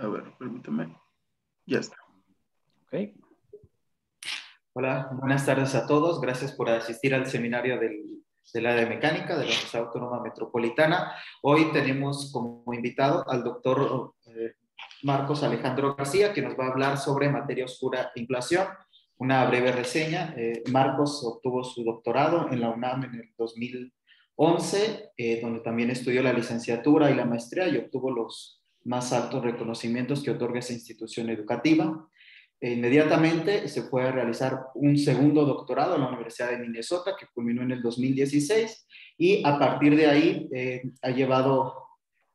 A ver, permítame. Ya está. Ok. Hola, buenas tardes a todos. Gracias por asistir al seminario del, del área de mecánica de la Universidad Autónoma Metropolitana. Hoy tenemos como invitado al doctor eh, Marcos Alejandro García, que nos va a hablar sobre materia oscura e inflación. Una breve reseña. Eh, Marcos obtuvo su doctorado en la UNAM en el 2011, eh, donde también estudió la licenciatura y la maestría y obtuvo los más altos reconocimientos que otorga esa institución educativa. E inmediatamente se puede realizar un segundo doctorado en la Universidad de Minnesota, que culminó en el 2016, y a partir de ahí eh, ha llevado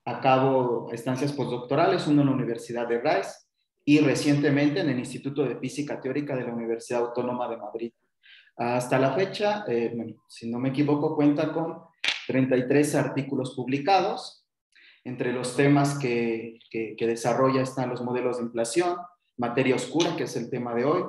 a cabo estancias postdoctorales, uno en la Universidad de Rice y recientemente en el Instituto de Física Teórica de la Universidad Autónoma de Madrid. Hasta la fecha, eh, si no me equivoco, cuenta con 33 artículos publicados, entre los temas que, desarrolla están los modelos de inflación, materia oscura, que es el tema de hoy,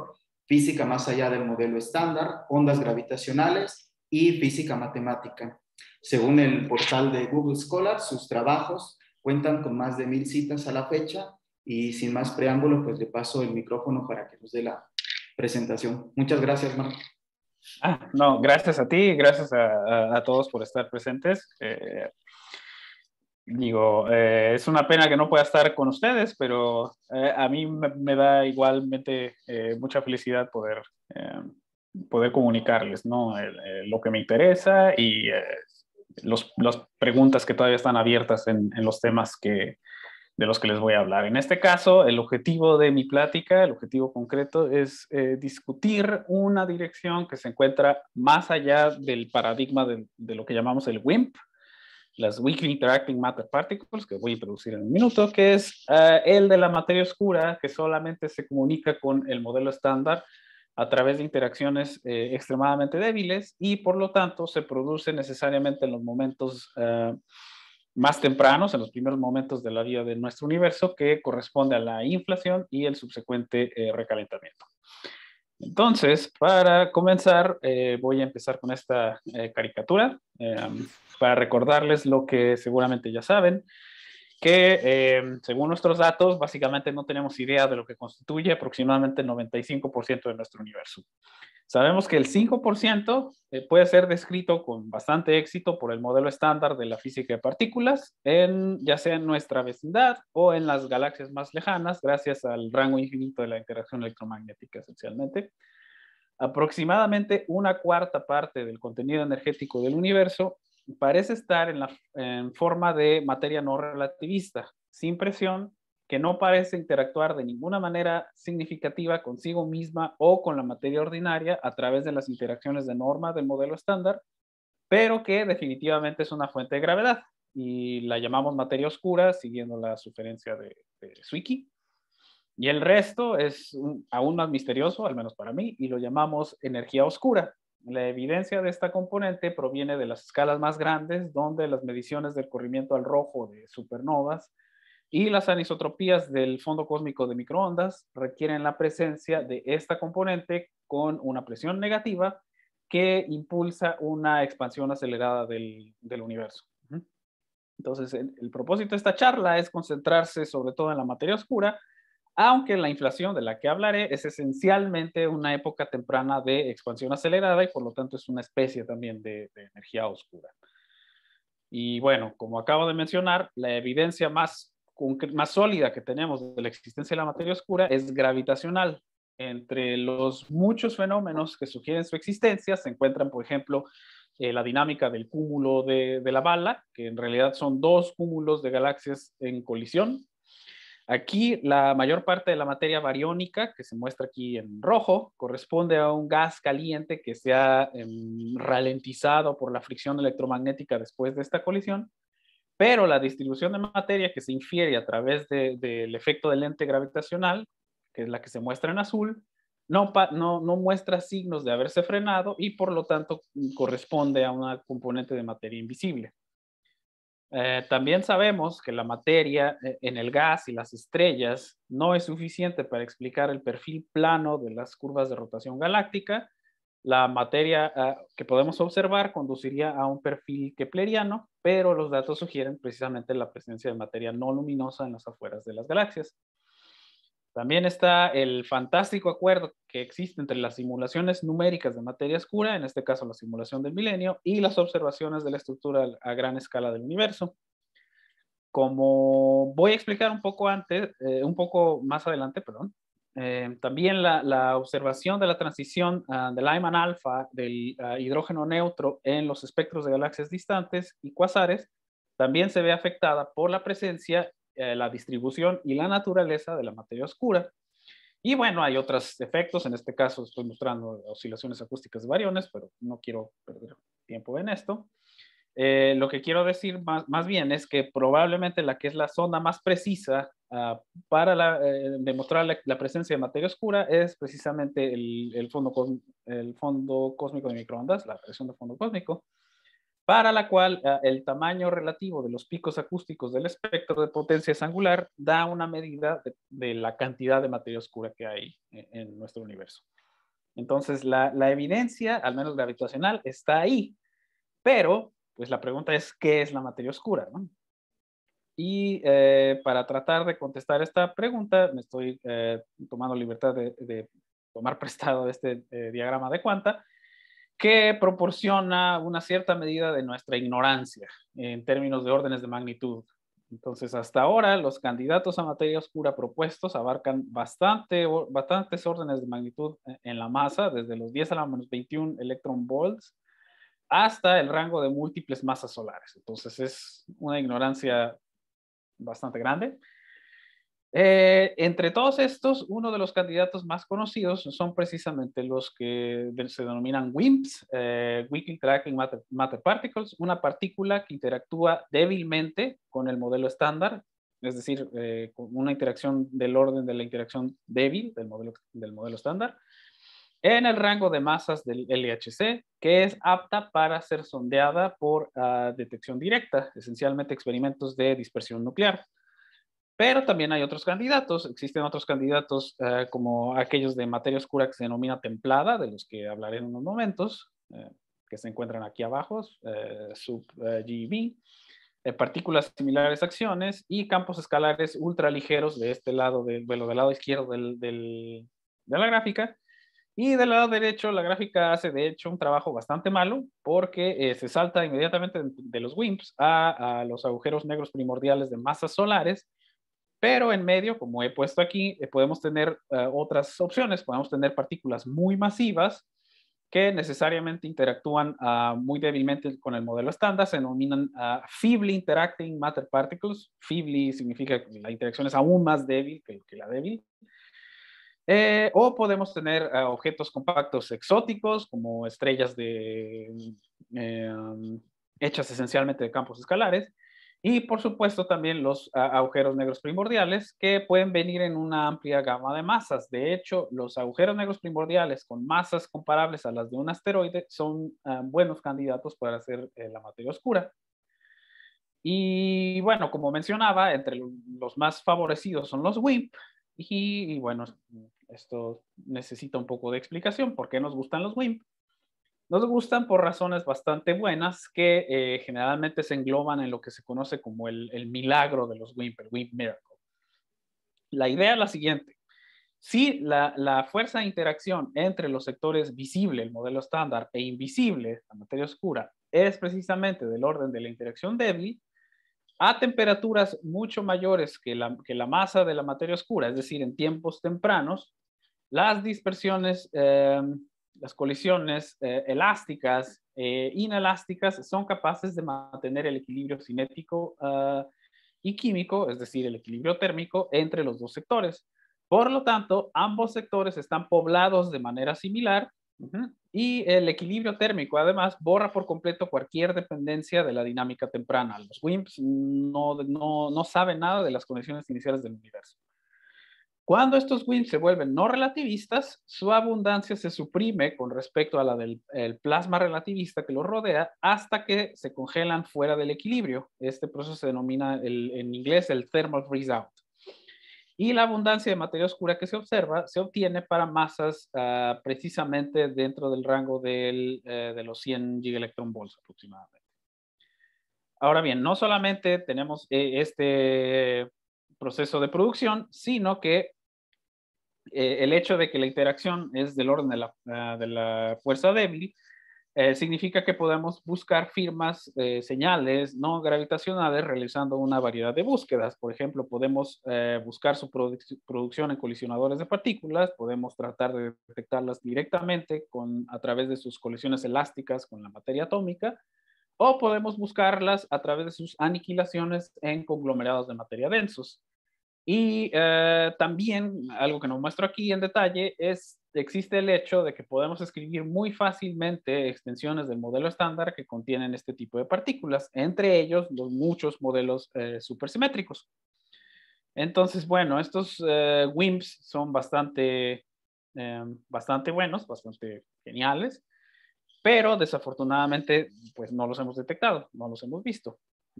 física más allá del modelo estándar, ondas gravitacionales y física matemática. Según el portal de Google Scholar, sus trabajos cuentan con más de mil citas a la fecha y sin más preámbulo, pues le paso el micrófono para que nos dé la presentación. Muchas gracias, Marco. Ah, no, gracias a ti, gracias a, todos por estar presentes. Eh, digo, eh, es una pena que no pueda estar con ustedes, pero eh, a mí me, da igualmente eh, mucha felicidad poder, poder comunicarles ¿no? lo que me interesa y los, las preguntas que todavía están abiertas en, en, los temas que, de los que les voy a hablar. En este caso, el objetivo de mi plática, el objetivo concreto, es discutir una dirección que se encuentra más allá del paradigma de, de lo que llamamos el WIMP, las Weakly Interacting Matter Particles, que voy a introducir en un minuto, que es eh, el de la materia oscura, que solamente se comunica con el modelo estándar a través de interacciones eh, extremadamente débiles y por lo tanto se produce necesariamente en los momentos eh, más tempranos, en los primeros momentos de la vida de nuestro universo, que corresponde a la inflación y el subsecuente recalentamiento. Entonces, para comenzar, voy a empezar con esta caricatura para recordarles lo que seguramente ya saben, que eh, según nuestros datos, básicamente no tenemos idea de lo que constituye aproximadamente el 95% de nuestro universo. Sabemos que el 5% eh, puede ser descrito con bastante éxito por el modelo estándar de la física de partículas, en, ya sea en nuestra vecindad o en las galaxias más lejanas, gracias al rango infinito de la interacción electromagnética esencialmente. Aproximadamente una cuarta parte del contenido energético del universo parece estar en, la, forma de materia no relativista, sin presión, que no parece interactuar de ninguna manera significativa consigo misma o con la materia ordinaria a través de las interacciones de norma del modelo estándar, pero que definitivamente es una fuente de gravedad y la llamamos materia oscura, siguiendo la sugerencia de, de Y el resto es aún más misterioso, al menos para mí, y lo llamamos energía oscura, la evidencia de esta componente proviene de las escalas más grandes, donde las mediciones del corrimiento al rojo de supernovas y las anisotropías del fondo cósmico de microondas requieren la presencia de esta componente con una presión negativa que impulsa una expansión acelerada del, universo. Entonces, el propósito de esta charla es concentrarse sobre todo en la materia oscura, aunque la inflación de la que hablaré es esencialmente una época temprana de expansión acelerada y por lo tanto es una especie también de, energía oscura. Y bueno, como acabo de mencionar, la evidencia más, sólida que tenemos de la existencia de la materia oscura es gravitacional. Entre los muchos fenómenos que sugieren su existencia se encuentran, por ejemplo, eh, la dinámica del cúmulo de, de, la bala, que en realidad son dos cúmulos de galaxias en colisión, Aquí la mayor parte de la materia bariónica, que se muestra aquí en rojo, corresponde a un gas caliente que se ha em, ralentizado por la fricción electromagnética después de esta colisión, pero la distribución de materia que se infiere a través del de, de efecto del lente gravitacional, que es la que se muestra en azul, no, muestra signos de haberse frenado y por lo tanto mm, corresponde a una componente de materia invisible. Eh, también sabemos que la materia eh, en el gas y las estrellas no es suficiente para explicar el perfil plano de las curvas de rotación galáctica. La materia ah, que podemos observar conduciría a un perfil kepleriano, pero los datos sugieren precisamente la presencia de materia no luminosa en las afueras de las galaxias. También está el fantástico acuerdo que existe entre las simulaciones numéricas de materia oscura, en este caso la simulación del milenio, y las observaciones de la estructura a gran escala del universo. Como voy a explicar un poco antes, eh, un poco más adelante, perdón, eh, también la, observación de la transición de ah, del Lyman alfa del ah, hidrógeno neutro en los espectros de galaxias distantes y cuasares también se ve afectada por la presencia eh, la distribución y la naturaleza de la materia oscura. Y bueno, hay otros efectos, en este caso estoy mostrando oscilaciones acústicas de variones, pero no quiero perder tiempo en esto. Eh, lo que quiero decir más, más, bien es que probablemente la que es la zona más precisa ah, para eh, demostrar la, presencia de materia oscura es precisamente el, el fondo, el fondo cósmico de microondas, la presión de fondo cósmico para la cual ah, el tamaño relativo de los picos acústicos del espectro de potencias angular da una medida de, la cantidad de materia oscura que hay e, en, nuestro universo. Entonces, la, evidencia, al menos gravitacional, está ahí, pero pues la pregunta es, ¿qué es la materia oscura? Y eh, para tratar de contestar esta pregunta, me estoy eh, tomando libertad de, tomar prestado este eh, diagrama de cuanta, que proporciona una cierta medida de nuestra ignorancia en términos de órdenes de magnitud. Entonces, hasta ahora, los candidatos a materia oscura propuestos abarcan bastante, bastantes órdenes de magnitud eh, en la masa, desde los 10 a la menos 21 electron volts hasta el rango de múltiples masas solares. Entonces, es una ignorancia bastante grande. Eh, entre todos estos, uno de los candidatos más conocidos son precisamente los que se denominan WIMPs, eh, Weakly Interacting Matter, Particles, una partícula que interactúa débilmente con el modelo estándar, es decir, eh, con una interacción del orden de la interacción débil del modelo, estándar, en el rango de masas del LHC, que es apta para ser sondeada por ah, detección directa, esencialmente experimentos de dispersión nuclear. Pero también hay otros candidatos, existen otros candidatos eh, como aquellos de materia oscura que se denomina templada, de los que hablaré en unos momentos, eh, que se encuentran aquí abajo, eh, sub GB, e partículas similares acciones y campos escalares ultraligeros de este lado, de, bueno, del lado izquierdo del, de la gráfica. Y del lado derecho, la gráfica hace de hecho un trabajo bastante malo porque se salta inmediatamente de, de los WIMPs a, a, los agujeros negros primordiales de masas solares pero en medio, como he puesto aquí, eh, podemos tener eh, otras opciones. Podemos tener partículas muy masivas que necesariamente interactúan ah, muy débilmente con el modelo estándar. Se denominan ah, feebly interacting matter particles. Feebly significa que la interacción es aún más débil que, la débil. Eh, o podemos tener ah, objetos compactos exóticos como estrellas de, hechas esencialmente de campos escalares y por supuesto también los agujeros negros primordiales que pueden venir en una amplia gama de masas. De hecho, los agujeros negros primordiales con masas comparables a las de un asteroide son ah, buenos candidatos para hacer eh, la materia oscura. Y bueno, como mencionaba, entre los más favorecidos son los WIMP. Y, y bueno, esto necesita un poco de explicación. ¿Por qué nos gustan los WIMP? Nos gustan por razones bastante buenas que eh, generalmente se engloban en lo que se conoce como el, milagro de los WIMP, el WIMP Miracle. La idea es la siguiente. Si la, fuerza de interacción entre los sectores visible, el modelo estándar, e invisible, la materia oscura, es precisamente del orden de la interacción débil, a temperaturas mucho mayores que la, la masa de la materia oscura, es decir, en tiempos tempranos, las dispersiones... Em, las colisiones eh, elásticas e inelásticas son capaces de mantener el equilibrio cinético ah, y químico, es decir, el equilibrio térmico entre los dos sectores. Por lo tanto, ambos sectores están poblados de manera similar y el equilibrio térmico además borra por completo cualquier dependencia de la dinámica temprana. Los WIMPs no, no, no saben nada de las condiciones iniciales del universo. Cuando estos WIMPs se vuelven no relativistas, su abundancia se suprime con respecto a la del plasma relativista que los rodea hasta que se congelan fuera del equilibrio. Este proceso se denomina en inglés el thermal freeze out. Y la abundancia de materia oscura que se observa se obtiene para masas ah, precisamente dentro del rango eh, de los 100 volts aproximadamente. Ahora bien, no solamente tenemos eh, este proceso de producción, sino que eh, el hecho de que la interacción es del orden de la, ah, fuerza débil, eh, significa que podemos buscar firmas, eh, señales no gravitacionales realizando una variedad de búsquedas. Por ejemplo, podemos buscar su producción en colisionadores de partículas, podemos tratar de detectarlas directamente a través de sus colisiones elásticas con la materia atómica, o podemos buscarlas a través de sus aniquilaciones en conglomerados de materia densos. Y eh, también algo que nos muestro aquí en detalle es existe el hecho de que podemos escribir muy fácilmente extensiones del modelo estándar que contienen este tipo de partículas, entre ellos los muchos modelos eh, supersimétricos. Entonces, bueno, estos eh, WIMPs son bastante, bastante buenos, bastante geniales, pero desafortunadamente pues no los hemos detectado, no los hemos visto.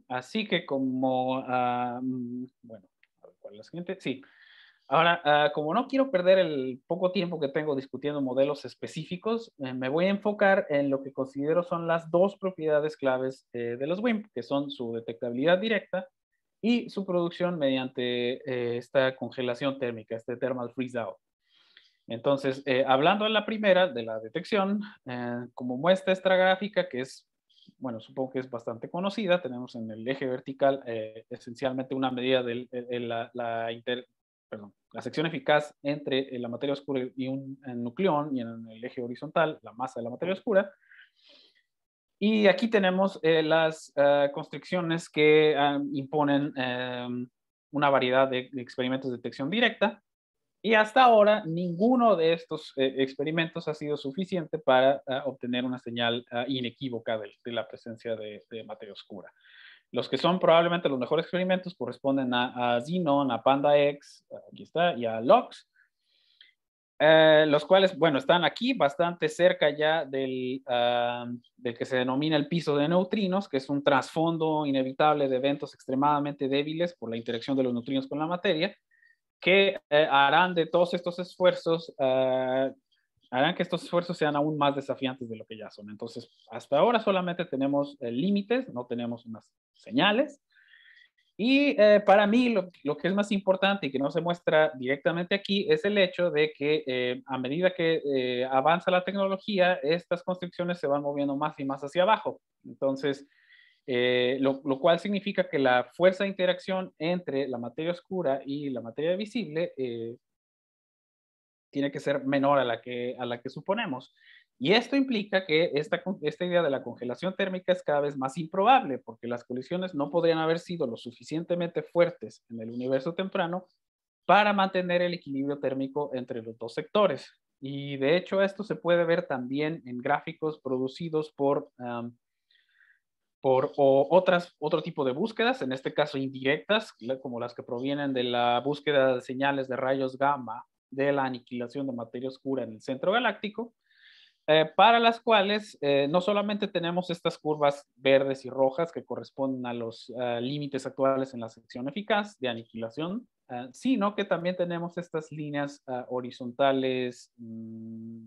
Así que como, ah, mm, bueno, la siguiente? Sí. Ahora, ah, como no quiero perder el poco tiempo que tengo discutiendo modelos específicos, eh, me voy a enfocar en lo que considero son las dos propiedades claves eh, de los WIMP, que son su detectabilidad directa y su producción mediante eh, esta congelación térmica, este thermal freeze out. Entonces, hablando de la primera, de la detección, como muestra esta gráfica, que es bueno, supongo que es bastante conocida, tenemos en el eje vertical eh, esencialmente una medida de, la, la, sección eficaz entre eh, la materia oscura y un eh, nucleón, y en el eje horizontal la masa de la materia oscura. Y aquí tenemos las constricciones que ah, imponen una variedad de experimentos de detección directa, y hasta ahora ninguno de estos eh, experimentos ha sido suficiente para ah, obtener una señal ah, inequívoca de, la presencia de, materia oscura. Los que son probablemente los mejores experimentos corresponden a, Xenon, a PandaX, aquí está, y a LOX, eh, los cuales, bueno, están aquí bastante cerca ya del, ah, del que se denomina el piso de neutrinos, que es un trasfondo inevitable de eventos extremadamente débiles por la interacción de los neutrinos con la materia que eh, harán de todos estos esfuerzos, eh, harán que estos esfuerzos sean aún más desafiantes de lo que ya son. Entonces, hasta ahora solamente tenemos eh, límites, no tenemos unas señales. Y para mí lo, que es más importante y que no se muestra directamente aquí es el hecho de que a medida que avanza la tecnología, estas construcciones se van moviendo más y más hacia abajo. Entonces, eh, lo, cual significa que la fuerza de interacción entre la materia oscura y la materia visible eh, tiene que ser menor a la que, a la que suponemos. Y esto implica que esta, esta idea de la congelación térmica es cada vez más improbable, porque las colisiones no podrían haber sido lo suficientemente fuertes en el universo temprano para mantener el equilibrio térmico entre los dos sectores. Y de hecho esto se puede ver también en gráficos producidos por o otras, otro tipo de búsquedas, en este caso indirectas, como las que provienen de la búsqueda de señales de rayos gamma de la aniquilación de materia oscura en el centro galáctico, eh, para las cuales eh, no solamente tenemos estas curvas verdes y rojas que corresponden a los eh, límites actuales en la sección eficaz de aniquilación, sino que también tenemos estas líneas horizontales mm,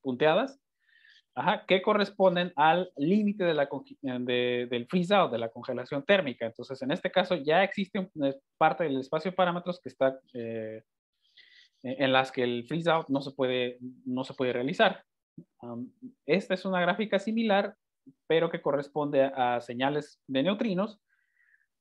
punteadas que corresponden al límite de del freeze out, de la congelación térmica. Entonces, en este caso ya existe una eh, parte del espacio de parámetros que está eh, e-, en las que el freeze out no se puede, no se puede realizar. esta es una gráfica similar, pero que corresponde a, señales de neutrinos,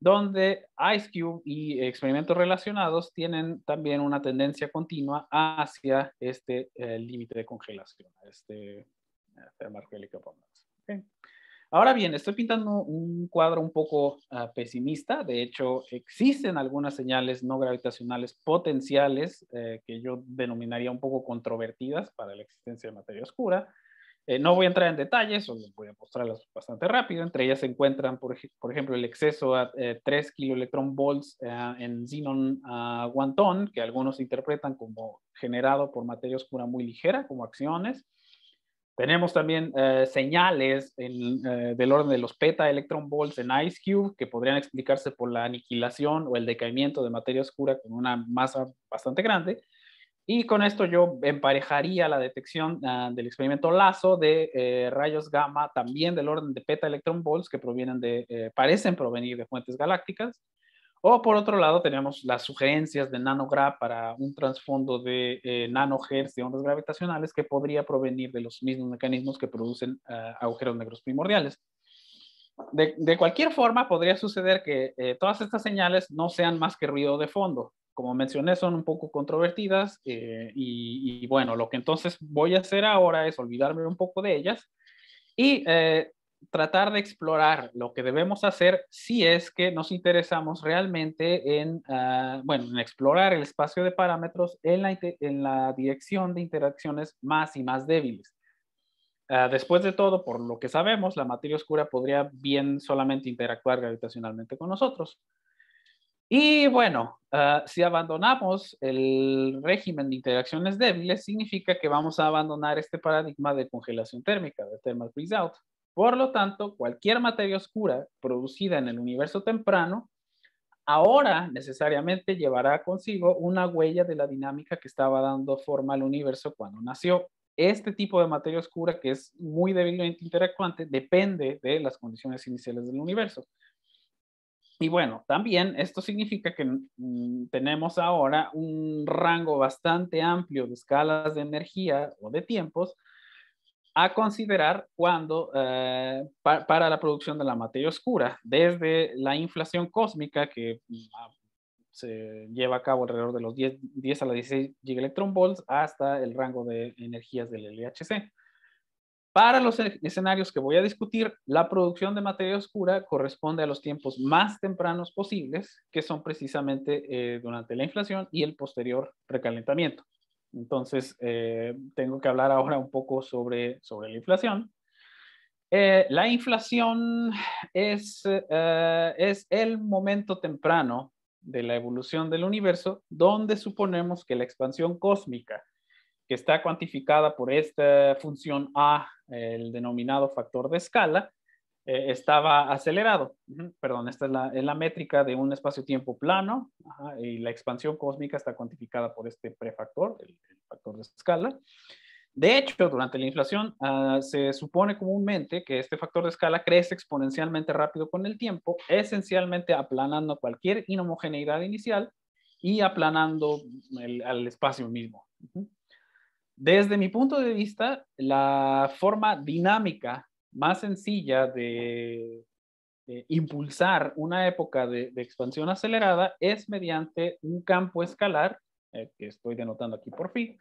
donde IceCube y experimentos relacionados tienen también una tendencia continua hacia este eh, límite de congelación, este Ahora bien, estoy pintando un cuadro un poco ah, pesimista. De hecho, existen algunas señales no gravitacionales potenciales eh, que yo denominaría un poco controvertidas para la existencia de materia oscura. Eh, no voy a entrar en detalles, o voy a mostrarlas bastante rápido. Entre ellas se encuentran, por, ejemplo, el exceso a 3 eh, kiloelectrón volts en xenon ah, guantón, que algunos interpretan como generado por materia oscura muy ligera, como acciones. Tenemos también eh, señales eh, del orden de los peta electron volts en Ice Cube que podrían explicarse por la aniquilación o el decaimiento de materia oscura con una masa bastante grande. Y con esto yo emparejaría la detección ah, del experimento Lazo de eh, rayos gamma, también del orden de peta electron volts que provienen de, parecen provenir de fuentes galácticas. O por otro lado, tenemos las sugerencias de Nanogra para un trasfondo de eh, nanohertz de ondas gravitacionales que podría provenir de los mismos mecanismos que producen ah, agujeros negros primordiales. De, cualquier forma, podría suceder que eh, todas estas señales no sean más que ruido de fondo. Como mencioné, son un poco controvertidas eh, y, bueno, lo que entonces voy a hacer ahora es olvidarme un poco de ellas y eh, tratar de explorar lo que debemos hacer si es que nos interesamos realmente en, ah, bueno, en explorar el espacio de parámetros en la, en la dirección de interacciones más y más débiles. Ah, después de todo, por lo que sabemos, la materia oscura podría bien solamente interactuar gravitacionalmente con nosotros. Y bueno, ah, si abandonamos el régimen de interacciones débiles, significa que vamos a abandonar este paradigma de congelación térmica, de thermal freeze out. Por lo tanto, cualquier materia oscura producida en el universo temprano ahora necesariamente llevará consigo una huella de la dinámica que estaba dando forma al universo cuando nació. Este tipo de materia oscura, que es muy débilmente interactuante, depende de las condiciones iniciales del universo. Y bueno, también esto significa que mm, tenemos ahora un rango bastante amplio de escalas de energía o de tiempos a considerar cuando, eh, para la producción de la materia oscura, desde la inflación cósmica que ah, se lleva a cabo alrededor de los 10, 10 a la 16 volts, hasta el rango de energías del LHC. Para los e, escenarios que voy a discutir, la producción de materia oscura corresponde a los tiempos más tempranos posibles, que son precisamente eh, durante la inflación y el posterior recalentamiento. Entonces, eh, tengo que hablar ahora un poco sobre, la inflación. Eh, la inflación eh, es el momento temprano de la evolución del universo donde suponemos que la expansión cósmica, que está cuantificada por esta función A, el denominado factor de escala, eh, estaba acelerado. Perdón, esta es la, métrica de un espacio-tiempo plano y la expansión cósmica está cuantificada por este prefactor, el, factor de escala. De hecho, durante la inflación ah, se supone comúnmente que este factor de escala crece exponencialmente rápido con el tiempo, esencialmente aplanando cualquier inhomogeneidad inicial y aplanando el, al espacio mismo. Desde mi punto de vista, la forma dinámica más sencilla de, impulsar una época de, expansión acelerada es mediante un campo escalar, eh, que estoy denotando aquí por fin,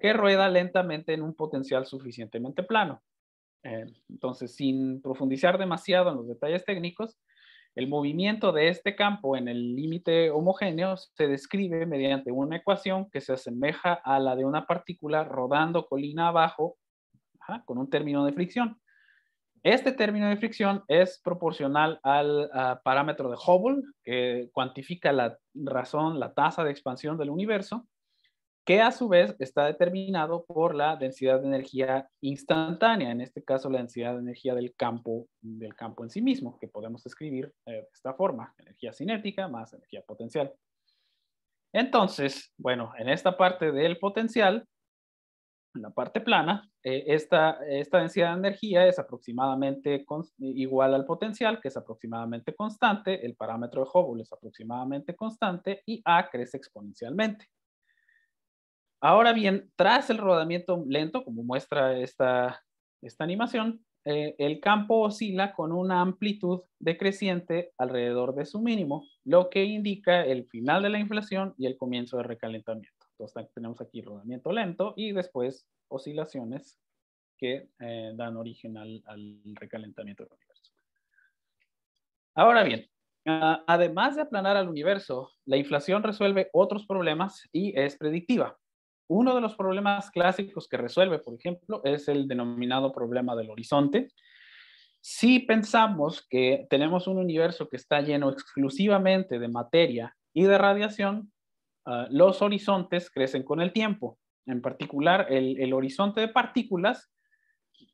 que rueda lentamente en un potencial suficientemente plano. Eh, entonces, sin profundizar demasiado en los detalles técnicos, el movimiento de este campo en el límite homogéneo se describe mediante una ecuación que se asemeja a la de una partícula rodando colina abajo con un término de fricción. Este término de fricción es proporcional al parámetro de Hubble, que cuantifica la razón, la tasa de expansión del universo, que a su vez está determinado por la densidad de energía instantánea, en este caso la densidad de energía del campo, del campo en sí mismo, que podemos describir eh, de esta forma, energía cinética más energía potencial. Entonces, bueno, en esta parte del potencial, la parte plana, eh, esta, densidad de energía es aproximadamente igual al potencial, que es aproximadamente constante, el parámetro de Hubble es aproximadamente constante y A crece exponencialmente. Ahora bien, tras el rodamiento lento, como muestra esta, esta animación, eh, el campo oscila con una amplitud decreciente alrededor de su mínimo, lo que indica el final de la inflación y el comienzo del recalentamiento. Entonces tenemos aquí rodamiento lento y después oscilaciones que eh, dan origen al, recalentamiento del universo. Ahora bien, ah, además de aplanar al universo, la inflación resuelve otros problemas y es predictiva. Uno de los problemas clásicos que resuelve, por ejemplo, es el denominado problema del horizonte. Si pensamos que tenemos un universo que está lleno exclusivamente de materia y de radiación, Ah, los horizontes crecen con el tiempo. En particular, el, horizonte de partículas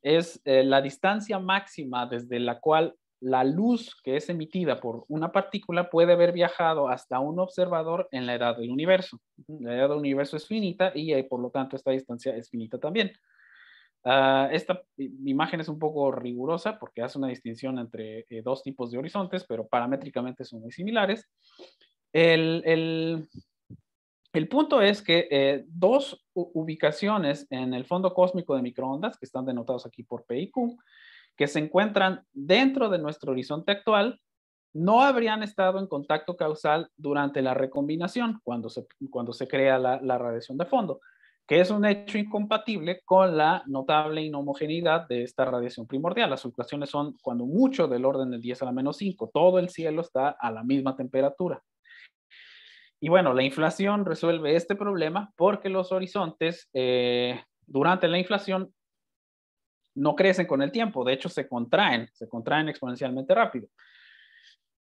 es eh, la distancia máxima desde la cual la luz que es emitida por una partícula puede haber viajado hasta un observador en la edad del universo. La edad del universo es finita y eh, por lo tanto esta distancia es finita también. Ah, esta imagen es un poco rigurosa porque hace una distinción entre eh, dos tipos de horizontes, pero paramétricamente son muy similares. el, el punto es que eh, dos ubicaciones en el fondo cósmico de microondas, que están denotados aquí por P y Q, que se encuentran dentro de nuestro horizonte actual, no habrían estado en contacto causal durante la recombinación, cuando se, cuando se crea la, la radiación de fondo, que es un hecho incompatible con la notable inhomogeneidad de esta radiación primordial. Las fluctuaciones son, cuando mucho, del orden del 10 a la menos 5. Todo el cielo está a la misma temperatura. Y bueno, la inflación resuelve este problema porque los horizontes eh, durante la inflación no crecen con el tiempo, de hecho se contraen, se contraen exponencialmente rápido.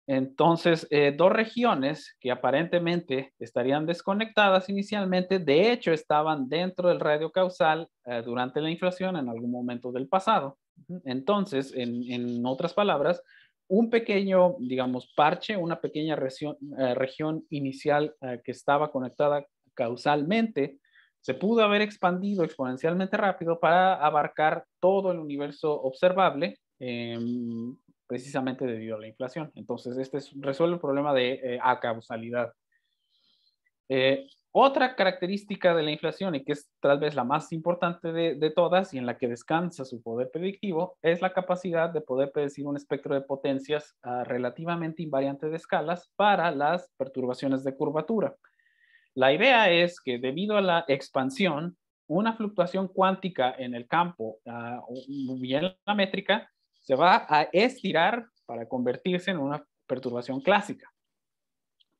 Entonces, eh, dos regiones que aparentemente estarían desconectadas inicialmente, de hecho estaban dentro del radio causal eh, durante la inflación en algún momento del pasado. Entonces, en otras palabras, un pequeño, digamos, parche, una pequeña región, eh, región inicial eh, que estaba conectada causalmente, se pudo haber expandido exponencialmente rápido para abarcar todo el universo observable, em, precisamente debido a la inflación. Entonces, este resuelve el problema de eh, acausalidad. causalidad. Otra característica de la inflación, y que es tal vez la más importante de, todas y en la que descansa su poder predictivo, es la capacidad de poder predecir un espectro de potencias ah, relativamente invariante de escalas para las perturbaciones de curvatura. La idea es que debido a la expansión, una fluctuación cuántica en el campo, uh, ah, bien la métrica, se va a estirar para convertirse en una perturbación clásica.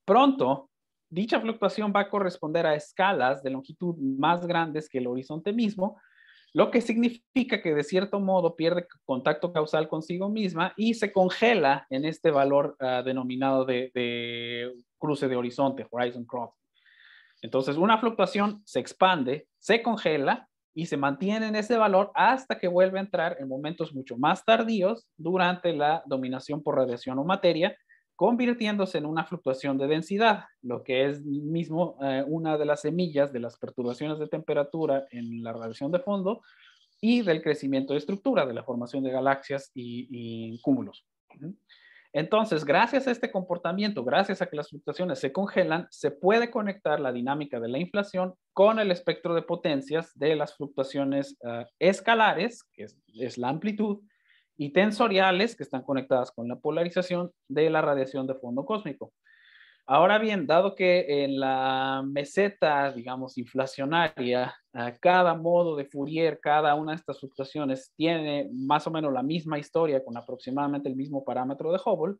Pronto, Dicha fluctuación va a corresponder a escalas de longitud más grandes que el horizonte mismo, lo que significa que de cierto modo pierde contacto causal consigo misma y se congela en este valor ah, denominado de, cruce de horizonte, horizon cross. Entonces, una fluctuación se expande, se congela y se mantiene en ese valor hasta que vuelve a entrar en momentos mucho más tardíos durante la dominación por radiación o materia, convirtiéndose en una fluctuación de densidad, lo que es mismo eh, una de las semillas de las perturbaciones de temperatura en la radiación de fondo y del crecimiento de estructura, de la formación de galaxias y, cúmulos. Entonces, gracias a este comportamiento, gracias a que las fluctuaciones se congelan, se puede conectar la dinámica de la inflación con el espectro de potencias de las fluctuaciones eh, escalares, que es la amplitud, y tensoriales que están conectadas con la polarización de la radiación de fondo cósmico. Ahora bien, dado que en la meseta, digamos, inflacionaria, cada modo de Fourier, cada una de estas fluctuaciones tiene más o menos la misma historia con aproximadamente el mismo parámetro de Hubble,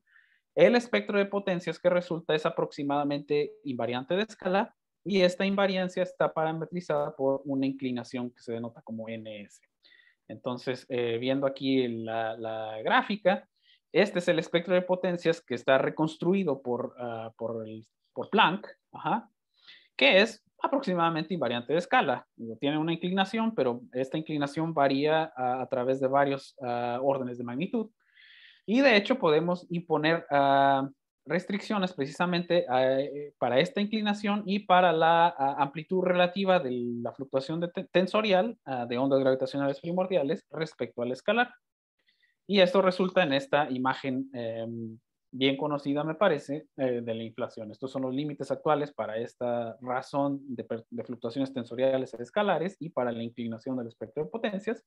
el espectro de potencias que resulta es aproximadamente invariante de escala y esta invariancia está parametrizada por una inclinación que se denota como NS. Entonces, eh, viendo aquí la, gráfica, este es el espectro de potencias que está reconstruido por, ah, Planck, que es aproximadamente invariante de escala. Tiene una inclinación, pero esta inclinación varía a, través de varios ah, órdenes de magnitud. Y de hecho podemos imponer ah, restricciones precisamente eh, para esta inclinación y para la ah, amplitud relativa de la fluctuación tensorial ah, de ondas gravitacionales primordiales respecto al escalar. Y esto resulta en esta imagen em, bien conocida, me parece, eh, de la inflación. Estos son los límites actuales para esta razón de, fluctuaciones tensoriales escalares y para la inclinación del espectro de potencias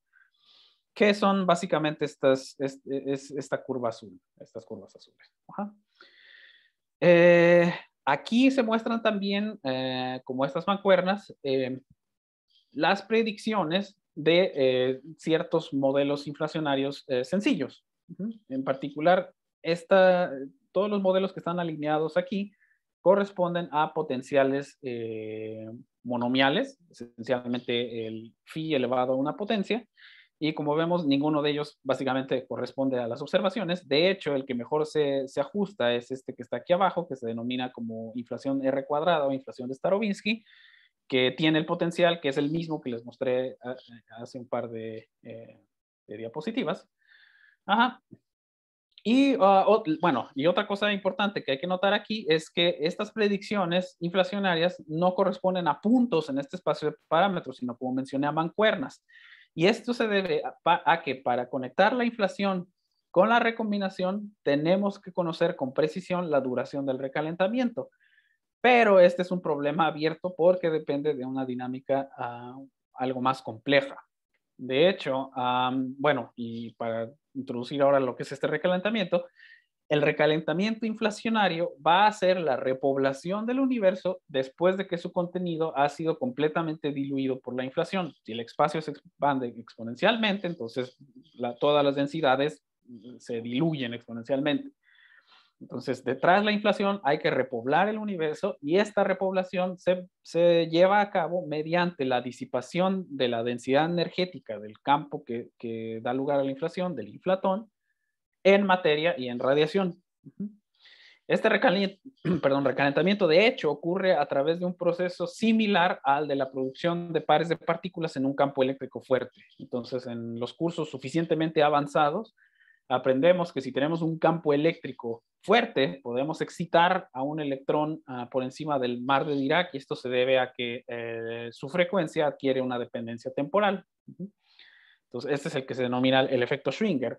que son básicamente estas, esta curva azul, estas curvas azules. Ajá. Eh, aquí se muestran también, eh, como estas mancuernas, eh, las predicciones de ciertos modelos inflacionarios sencillos. En particular, todos los modelos que están alineados aquí corresponden a potenciales monomiales, esencialmente el phi elevado a una potencia, y como vemos, ninguno de ellos básicamente corresponde a las observaciones. De hecho, el que mejor se, se ajusta es este que está aquí abajo, que se denomina como inflación R cuadrada o inflación de Starobinsky, que tiene el potencial, que es el mismo que les mostré hace un par de, eh, diapositivas. Ajá. Y, ah, bueno, y otra cosa importante que hay que notar aquí es que estas predicciones inflacionarias no corresponden a puntos en este espacio de parámetros, sino como mencioné, a mancuernas. Y esto se debe a, que para conectar la inflación con la recombinación tenemos que conocer con precisión la duración del recalentamiento. Pero este es un problema abierto porque depende de una dinámica ah, algo más compleja. De hecho, bueno, y para introducir ahora lo que es este recalentamiento, el recalentamiento inflacionario va a ser la repoblación del universo después de que su contenido ha sido completamente diluido por la inflación. Si el espacio se expande exponencialmente, entonces todas las densidades mm, se diluyen exponencialmente. Entonces, detrás de la inflación hay que repoblar el universo y esta repoblación se, lleva a cabo mediante la disipación de la densidad energética del campo que, que da lugar a la inflación, del inflatón, en materia y en radiación. Este perdón, recalentamiento, de hecho, ocurre a través de un proceso similar al de la producción de pares de partículas en un campo eléctrico fuerte. Entonces, en los cursos suficientemente avanzados, aprendemos que si tenemos un campo eléctrico fuerte, podemos excitar a un electrón ah, por encima del mar de Dirac y esto se debe a que eh, su frecuencia adquiere una dependencia temporal. Entonces, este es el que se denomina el efecto Schwinger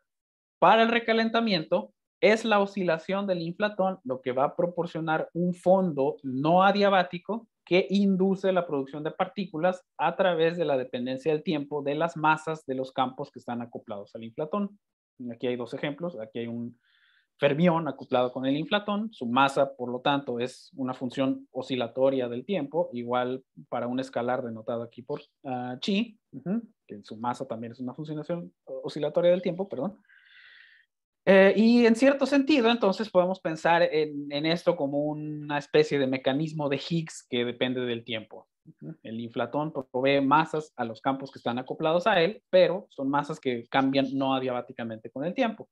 para el recalentamiento es la oscilación del inflatón lo que va a proporcionar un fondo no adiabático que induce la producción de partículas a través de la dependencia del tiempo de las masas de los campos que están acoplados al inflatón. Aquí hay dos ejemplos. Aquí hay un fermión acoplado con el inflatón. Su masa, por lo tanto, es una función oscilatoria del tiempo, igual para un escalar denotado aquí por chi, ah, que su masa también es una función oscilatoria del tiempo, perdón. Eh, y en cierto sentido, entonces podemos pensar en, esto como una especie de mecanismo de Higgs que depende del tiempo. El inflatón provee masas a los campos que están acoplados a él, pero son masas que cambian no adiabáticamente con el tiempo.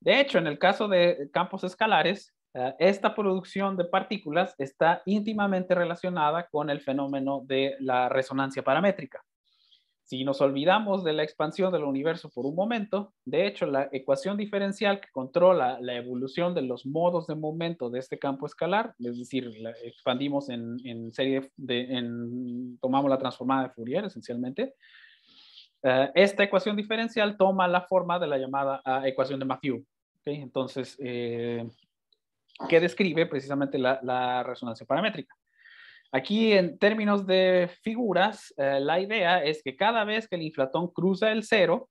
De hecho, en el caso de campos escalares, eh, esta producción de partículas está íntimamente relacionada con el fenómeno de la resonancia paramétrica. Si nos olvidamos de la expansión del universo por un momento, de hecho, la ecuación diferencial que controla la evolución de los modos de momento de este campo escalar, es decir, la expandimos en, serie de, tomamos la transformada de Fourier esencialmente, eh, esta ecuación diferencial toma la forma de la llamada ah, ecuación de Matthew. Entonces, eh, que describe precisamente la resonancia paramétrica. Aquí, en términos de figuras, eh, la idea es que cada vez que el inflatón cruza el cero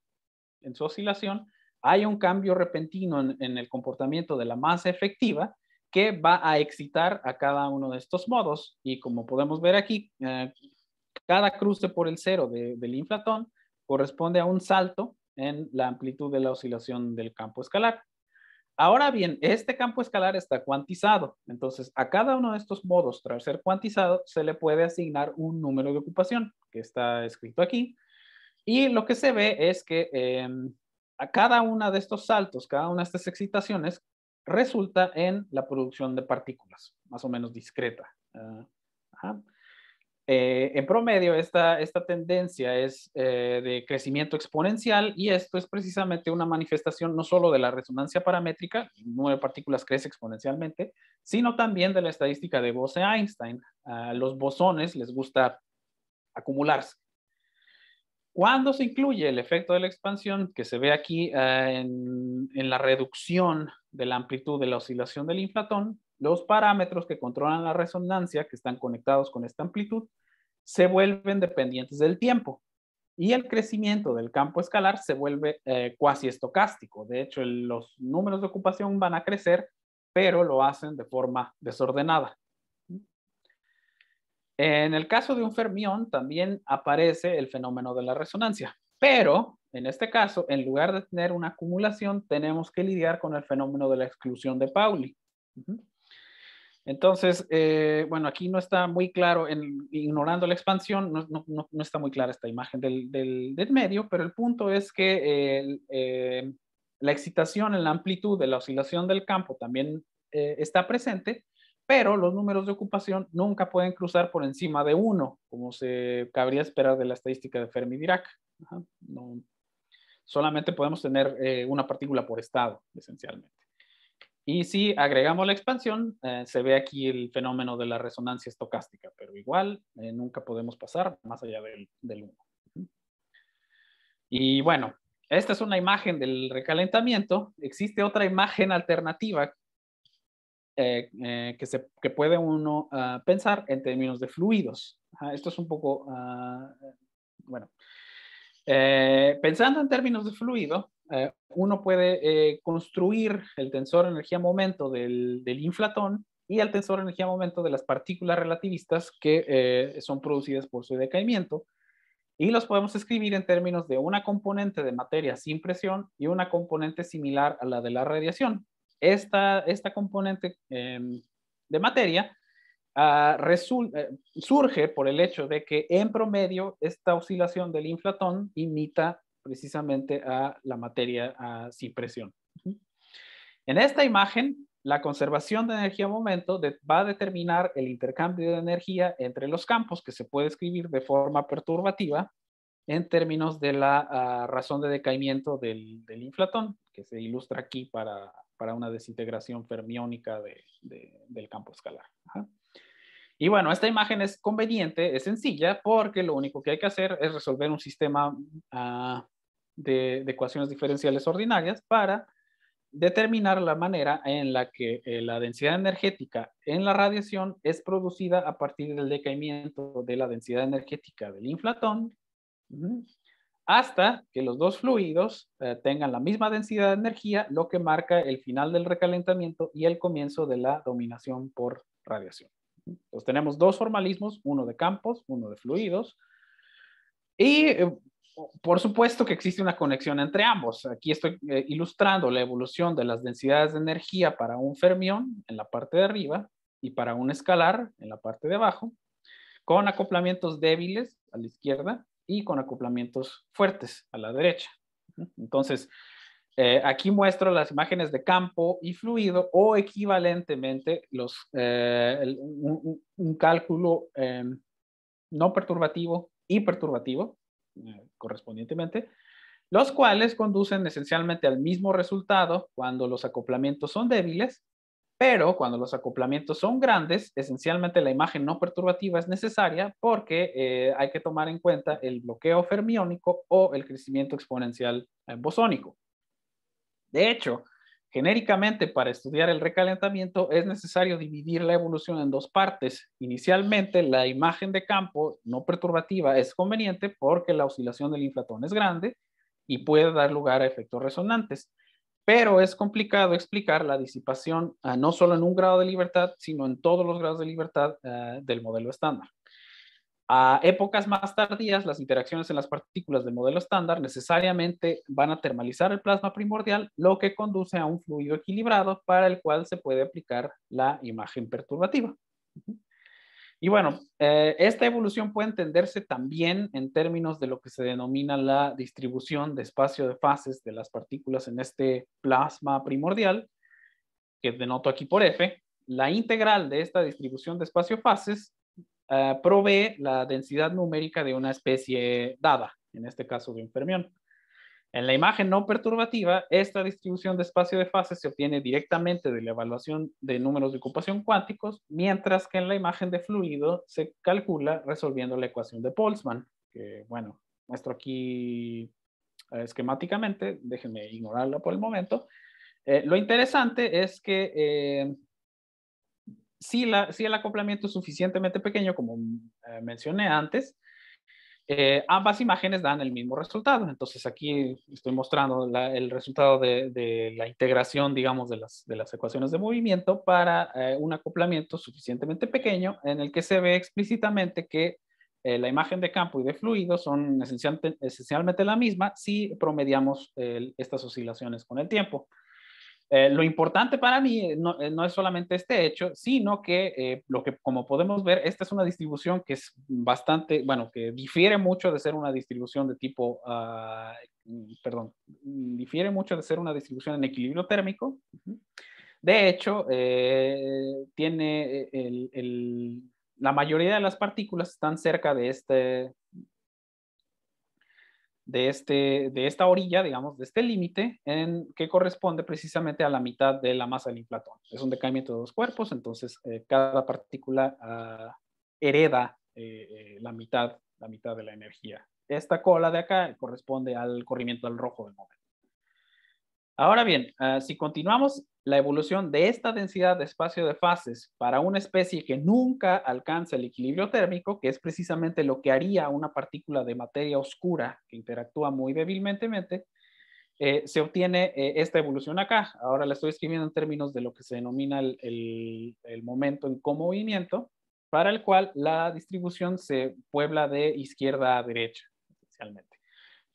en su oscilación, hay un cambio repentino en, el comportamiento de la masa efectiva que va a excitar a cada uno de estos modos. Y como podemos ver aquí, eh, cada cruce por el cero del inflatón corresponde a un salto en la amplitud de la oscilación del campo escalar. Ahora bien, este campo escalar está cuantizado, entonces a cada uno de estos modos, tras ser cuantizado, se le puede asignar un número de ocupación, que está escrito aquí. Y lo que se ve es que em, a cada una de estos saltos, cada una de estas excitaciones, resulta en la producción de partículas, más o menos discreta. Ah, eh, en promedio, esta, tendencia es eh, de crecimiento exponencial y esto es precisamente una manifestación no solo de la resonancia paramétrica, nueve partículas crece exponencialmente, sino también de la estadística de Bose-Einstein. A los bosones les gusta acumularse. Cuando se incluye el efecto de la expansión que se ve aquí ah, en, en, la reducción de la amplitud de la oscilación del inflatón, los parámetros que controlan la resonancia, que están conectados con esta amplitud, se vuelven dependientes del tiempo. Y el crecimiento del campo escalar se vuelve eh, cuasi estocástico. De hecho, los números de ocupación van a crecer, pero lo hacen de forma desordenada. En el caso de un fermión también aparece el fenómeno de la resonancia, pero en este caso, en lugar de tener una acumulación, tenemos que lidiar con el fenómeno de la exclusión de Pauli. Entonces, eh, bueno, aquí no está muy claro, ignorando la expansión, no, está muy clara esta imagen del, medio, pero el punto es que eh, la excitación en la amplitud de la oscilación del campo también eh, está presente, pero los números de ocupación nunca pueden cruzar por encima de uno, como se cabría esperar de la estadística de Fermi-Dirac. solamente podemos tener una partícula por estado, esencialmente. Y si agregamos la expansión, eh, se ve aquí el fenómeno de la resonancia estocástica, pero igual eh, nunca podemos pasar más allá del, del 1. Y bueno, esta es una imagen del recalentamiento. Existe otra imagen alternativa eh, que, se, puede uno ah, pensar en términos de fluidos. Ah, esto es un poco, ah, bueno, pensando en términos de fluido, eh, uno puede eh, construir el tensor energía-momento del, inflatón y el tensor energía-momento de las partículas relativistas que eh, son producidas por su decaimiento. Y los podemos escribir en términos de una componente de materia sin presión y una componente similar a la de la radiación. Esta, esta componente em, de materia ah, surge por el hecho de que en promedio esta oscilación del inflatón imita precisamente a la materia a, sin presión. En esta imagen, la conservación de energía momento va a determinar el intercambio de energía entre los campos que se puede escribir de forma perturbativa en términos de la ah, razón de decaimiento del, inflatón, que se ilustra aquí para, para una desintegración fermiónica del campo escalar. Ajá. Y bueno, esta imagen es conveniente, es sencilla, porque lo único que hay que hacer es resolver un sistema ah, de, ecuaciones diferenciales ordinarias para determinar la manera en la que eh, la densidad energética en la radiación es producida a partir del decaimiento de la densidad energética del inflatón hasta que los dos fluidos eh, tengan la misma densidad de energía, lo que marca el final del recalentamiento y el comienzo de la dominación por radiación. Entonces tenemos dos formalismos, uno de campos, uno de fluidos. Y eh, por supuesto que existe una conexión entre ambos. Aquí estoy eh, ilustrando la evolución de las densidades de energía para un fermión en la parte de arriba y para un escalar en la parte de abajo, con acoplamientos débiles a la izquierda y con acoplamientos fuertes a la derecha. Entonces, eh, aquí muestro las imágenes de campo y fluido o equivalentemente los, eh, un, cálculo em, no perturbativo y perturbativo eh, correspondientemente, los cuales conducen esencialmente al mismo resultado cuando los acoplamientos son débiles, pero cuando los acoplamientos son grandes, esencialmente la imagen no perturbativa es necesaria porque hay que tomar en cuenta el bloqueo fermiónico o el crecimiento exponencial bosónico. De hecho, genéricamente para estudiar el recalentamiento es necesario dividir la evolución en dos partes. Inicialmente, la imagen de campo no perturbativa es conveniente porque la oscilación del inflatón es grande y puede dar lugar a efectos resonantes. Pero es complicado explicar la disipación ah, no solo en un grado de libertad, sino en todos los grados de libertad ah, del modelo estándar. A épocas más tardías, las interacciones en las partículas del modelo estándar necesariamente van a termalizar el plasma primordial, lo que conduce a un fluido equilibrado para el cual se puede aplicar la imagen perturbativa. Y bueno, eh, esta evolución puede entenderse también en términos de lo que se denomina la distribución de espacio de fases de las partículas en este plasma primordial, que denoto aquí por F. La integral de esta distribución de espacio fases eh, provee la densidad numérica de una especie dada, en este caso de un fermión. En la imagen no perturbativa, esta distribución de espacio de fases se obtiene directamente de la evaluación de números de ocupación cuánticos, mientras que en la imagen de fluido se calcula resolviendo la ecuación de Boltzmann, que bueno, muestro aquí eh, esquemáticamente, déjenme ignorarla por el momento. Eh, lo interesante es que si, el acoplamiento es suficientemente pequeño, como eh, mencioné antes, eh, ambas imágenes dan el mismo resultado. Entonces aquí estoy mostrando el resultado de, la integración, digamos, de las, ecuaciones de movimiento para eh, un acoplamiento suficientemente pequeño en el que se ve explícitamente que la imagen de campo y de fluido son esencialmente la misma si promediamos estas oscilaciones con el tiempo. Eh, lo importante para mí eh, eh, no, es solamente este hecho, sino que lo que como podemos ver, esta es una distribución que es bastante, bueno, que difiere mucho de ser una distribución de tipo, ah, perdón, difiere mucho de ser una distribución en equilibrio térmico. De hecho, tiene la mayoría de las partículas están cerca de este, de, este, de esta orilla, digamos, de este límite, que corresponde precisamente a la mitad de la masa del inflatón. Es un decaimiento de dos cuerpos, entonces eh, cada partícula ah, hereda eh, eh, la, mitad, la mitad de la energía. Esta cola de acá corresponde al corrimiento al rojo del momento. Ahora bien, ah, si continuamos la evolución de esta densidad de espacio de fases para una especie que nunca alcanza el equilibrio térmico, que es precisamente lo que haría una partícula de materia oscura que interactúa muy débilmente, eh, se obtiene eh, esta evolución acá. Ahora la estoy escribiendo en términos de lo que se denomina el, momento en comovimiento, para el cual la distribución se puebla de izquierda a derecha, esencialmente.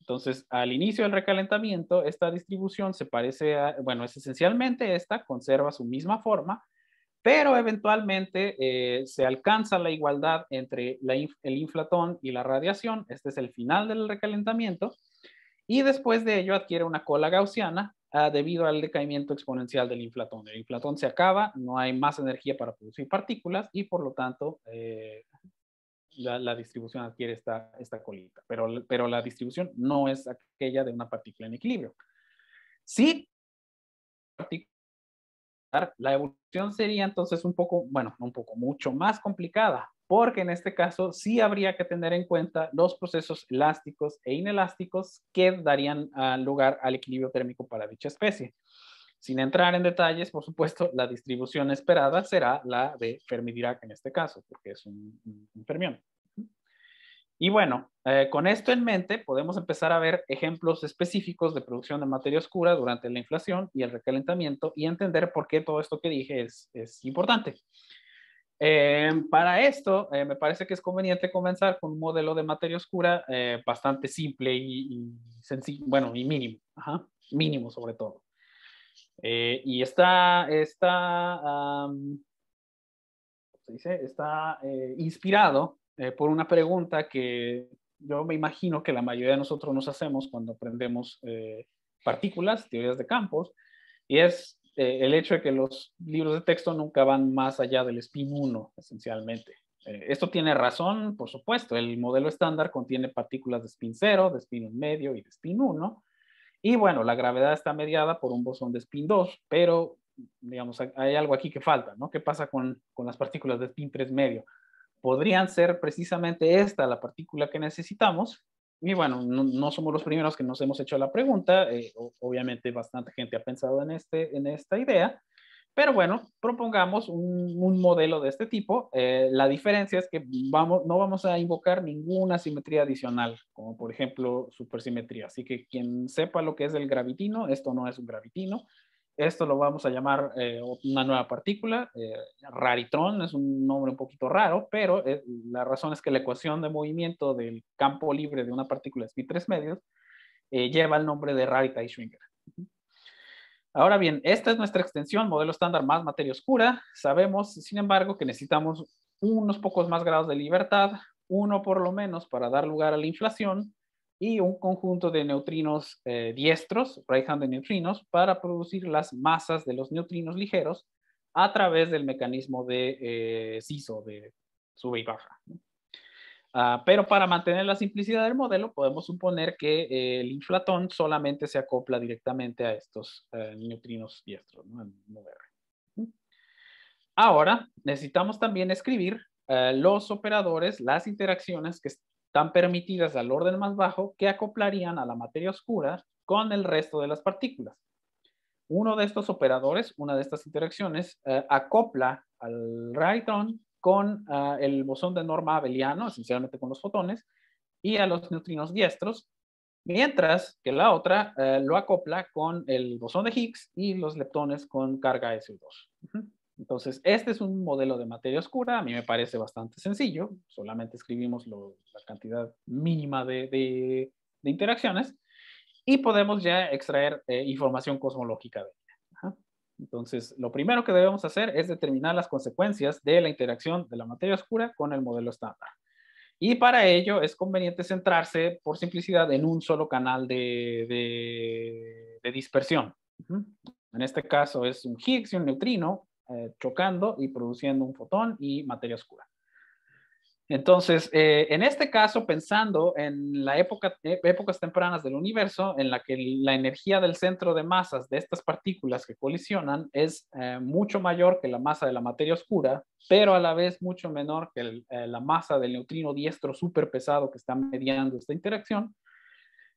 Entonces, al inicio del recalentamiento, esta distribución se parece a, bueno, es esencialmente esta, conserva su misma forma, pero eventualmente eh, se alcanza la igualdad entre el inflatón y la radiación. Este es el final del recalentamiento. Y después de ello adquiere una cola gaussiana ah, debido al decaimiento exponencial del inflatón. El inflatón se acaba, no hay más energía para producir partículas y por lo tanto eh, la, distribución adquiere esta, esta colita, pero, pero la distribución no es aquella de una partícula en equilibrio. Sí, la evolución sería entonces un poco, bueno, un poco mucho más complicada, porque en este caso sí habría que tener en cuenta los procesos elásticos e inelásticos que darían ah, lugar al equilibrio térmico para dicha especie. Sin entrar en detalles, por supuesto, la distribución esperada será la de Fermi-Dirac en este caso, porque es un, fermión. Y bueno, eh, con esto en mente, podemos empezar a ver ejemplos específicos de producción de materia oscura durante la inflación y el recalentamiento y entender por qué todo esto que dije es, importante. Eh, para esto, eh, me parece que es conveniente comenzar con un modelo de materia oscura bastante simple y, sencillo, bueno, y mínimo, mínimo sobre todo. Eh, y está, Está eh, inspirado eh, por una pregunta que yo me imagino que la mayoría de nosotros nos hacemos cuando aprendemos partículas, teorías de campos, y es el hecho de que los libros de texto nunca van más allá del SPIN 1, esencialmente. esto tiene razón, por supuesto. El modelo estándar contiene partículas de spin 0, de spin medio y de spin 1 y bueno, la gravedad está mediada por un bosón de spin 2, pero digamos, hay algo aquí que falta, ¿no? ¿Qué pasa con, las partículas de spin 3 medio? Podrían ser precisamente esta la partícula que necesitamos. Y bueno, no, somos los primeros que nos hemos hecho la pregunta. Eh, obviamente, bastante gente ha pensado en este, esta idea. Pero bueno, propongamos un, modelo de este tipo. Eh, la diferencia es que vamos, no vamos a invocar ninguna simetría adicional, como por ejemplo supersimetría. Así que quien sepa lo que es el gravitino, esto no es un gravitino. Esto lo vamos a llamar eh, una nueva partícula. Eh, raritron es un nombre un poquito raro, pero la razón es que la ecuación de movimiento del campo libre de una partícula de spit 3 medios lleva el nombre de Rarity-Schwinger. Ahora bien, esta es nuestra extensión, modelo estándar más materia oscura. Sabemos, sin embargo, que necesitamos unos pocos más grados de libertad, uno por lo menos para dar lugar a la inflación y un conjunto de neutrinos eh, diestros, right-hand neutrinos, para producir las masas de los neutrinos ligeros a través del mecanismo de eh, CISO, de sube y baja. Ah, pero para mantener la simplicidad del modelo, podemos suponer que eh, el inflatón solamente se acopla directamente a estos eh, neutrinos diestros, ¿no? Ahora, necesitamos también escribir eh, los operadores, las interacciones que están permitidas al orden más bajo que acoplarían a la materia oscura con el resto de las partículas. Uno de estos operadores, una de estas interacciones, acopla al righton, con ah, el bosón de norma abeliano, esencialmente con los fotones, y a los neutrinos diestros, mientras que la otra eh, lo acopla con el bosón de Higgs y los leptones con carga SU2. Entonces, este es un modelo de materia oscura, a mí me parece bastante sencillo, solamente escribimos la cantidad mínima de, interacciones y podemos ya extraer eh, información cosmológica de él. Entonces, lo primero que debemos hacer es determinar las consecuencias de la interacción de la materia oscura con el modelo estándar. Y para ello es conveniente centrarse, por simplicidad, en un solo canal de, dispersión. En este caso es un Higgs y un neutrino eh, chocando y produciendo un fotón y materia oscura. Entonces, eh, en este caso, pensando en la época, eh, épocas tempranas del universo, en la que la energía del centro de masas de estas partículas que colisionan es eh, mucho mayor que la masa de la materia oscura, pero a la vez mucho menor que la masa del neutrino diestro súper pesado que está mediando esta interacción,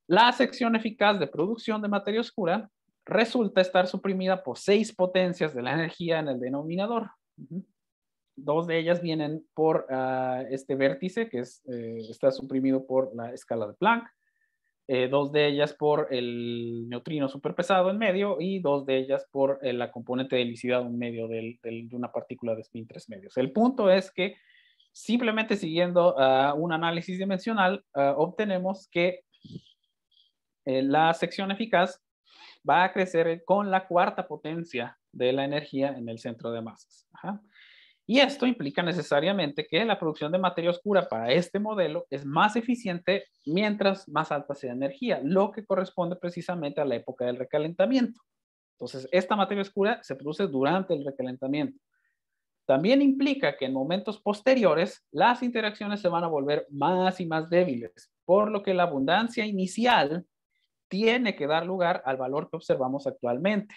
la sección eficaz de producción de materia oscura resulta estar suprimida por seis potencias de la energía en el denominador dos de ellas vienen por ah, este vértice que eh, está suprimido por la escala de Planck, eh, dos de ellas por el neutrino superpesado en medio y dos de ellas por eh, la componente de helicidad en medio de una partícula de spin tres medios. El punto es que simplemente siguiendo un análisis dimensional ah, obtenemos que la sección eficaz va a crecer con la cuarta potencia de la energía en el centro de masas. Ajá. Y esto implica necesariamente que la producción de materia oscura para este modelo es más eficiente mientras más alta sea la energía, lo que corresponde precisamente a la época del recalentamiento. Entonces, esta materia oscura se produce durante el recalentamiento. También implica que en momentos posteriores las interacciones se van a volver más y más débiles, por lo que la abundancia inicial tiene que dar lugar al valor que observamos actualmente.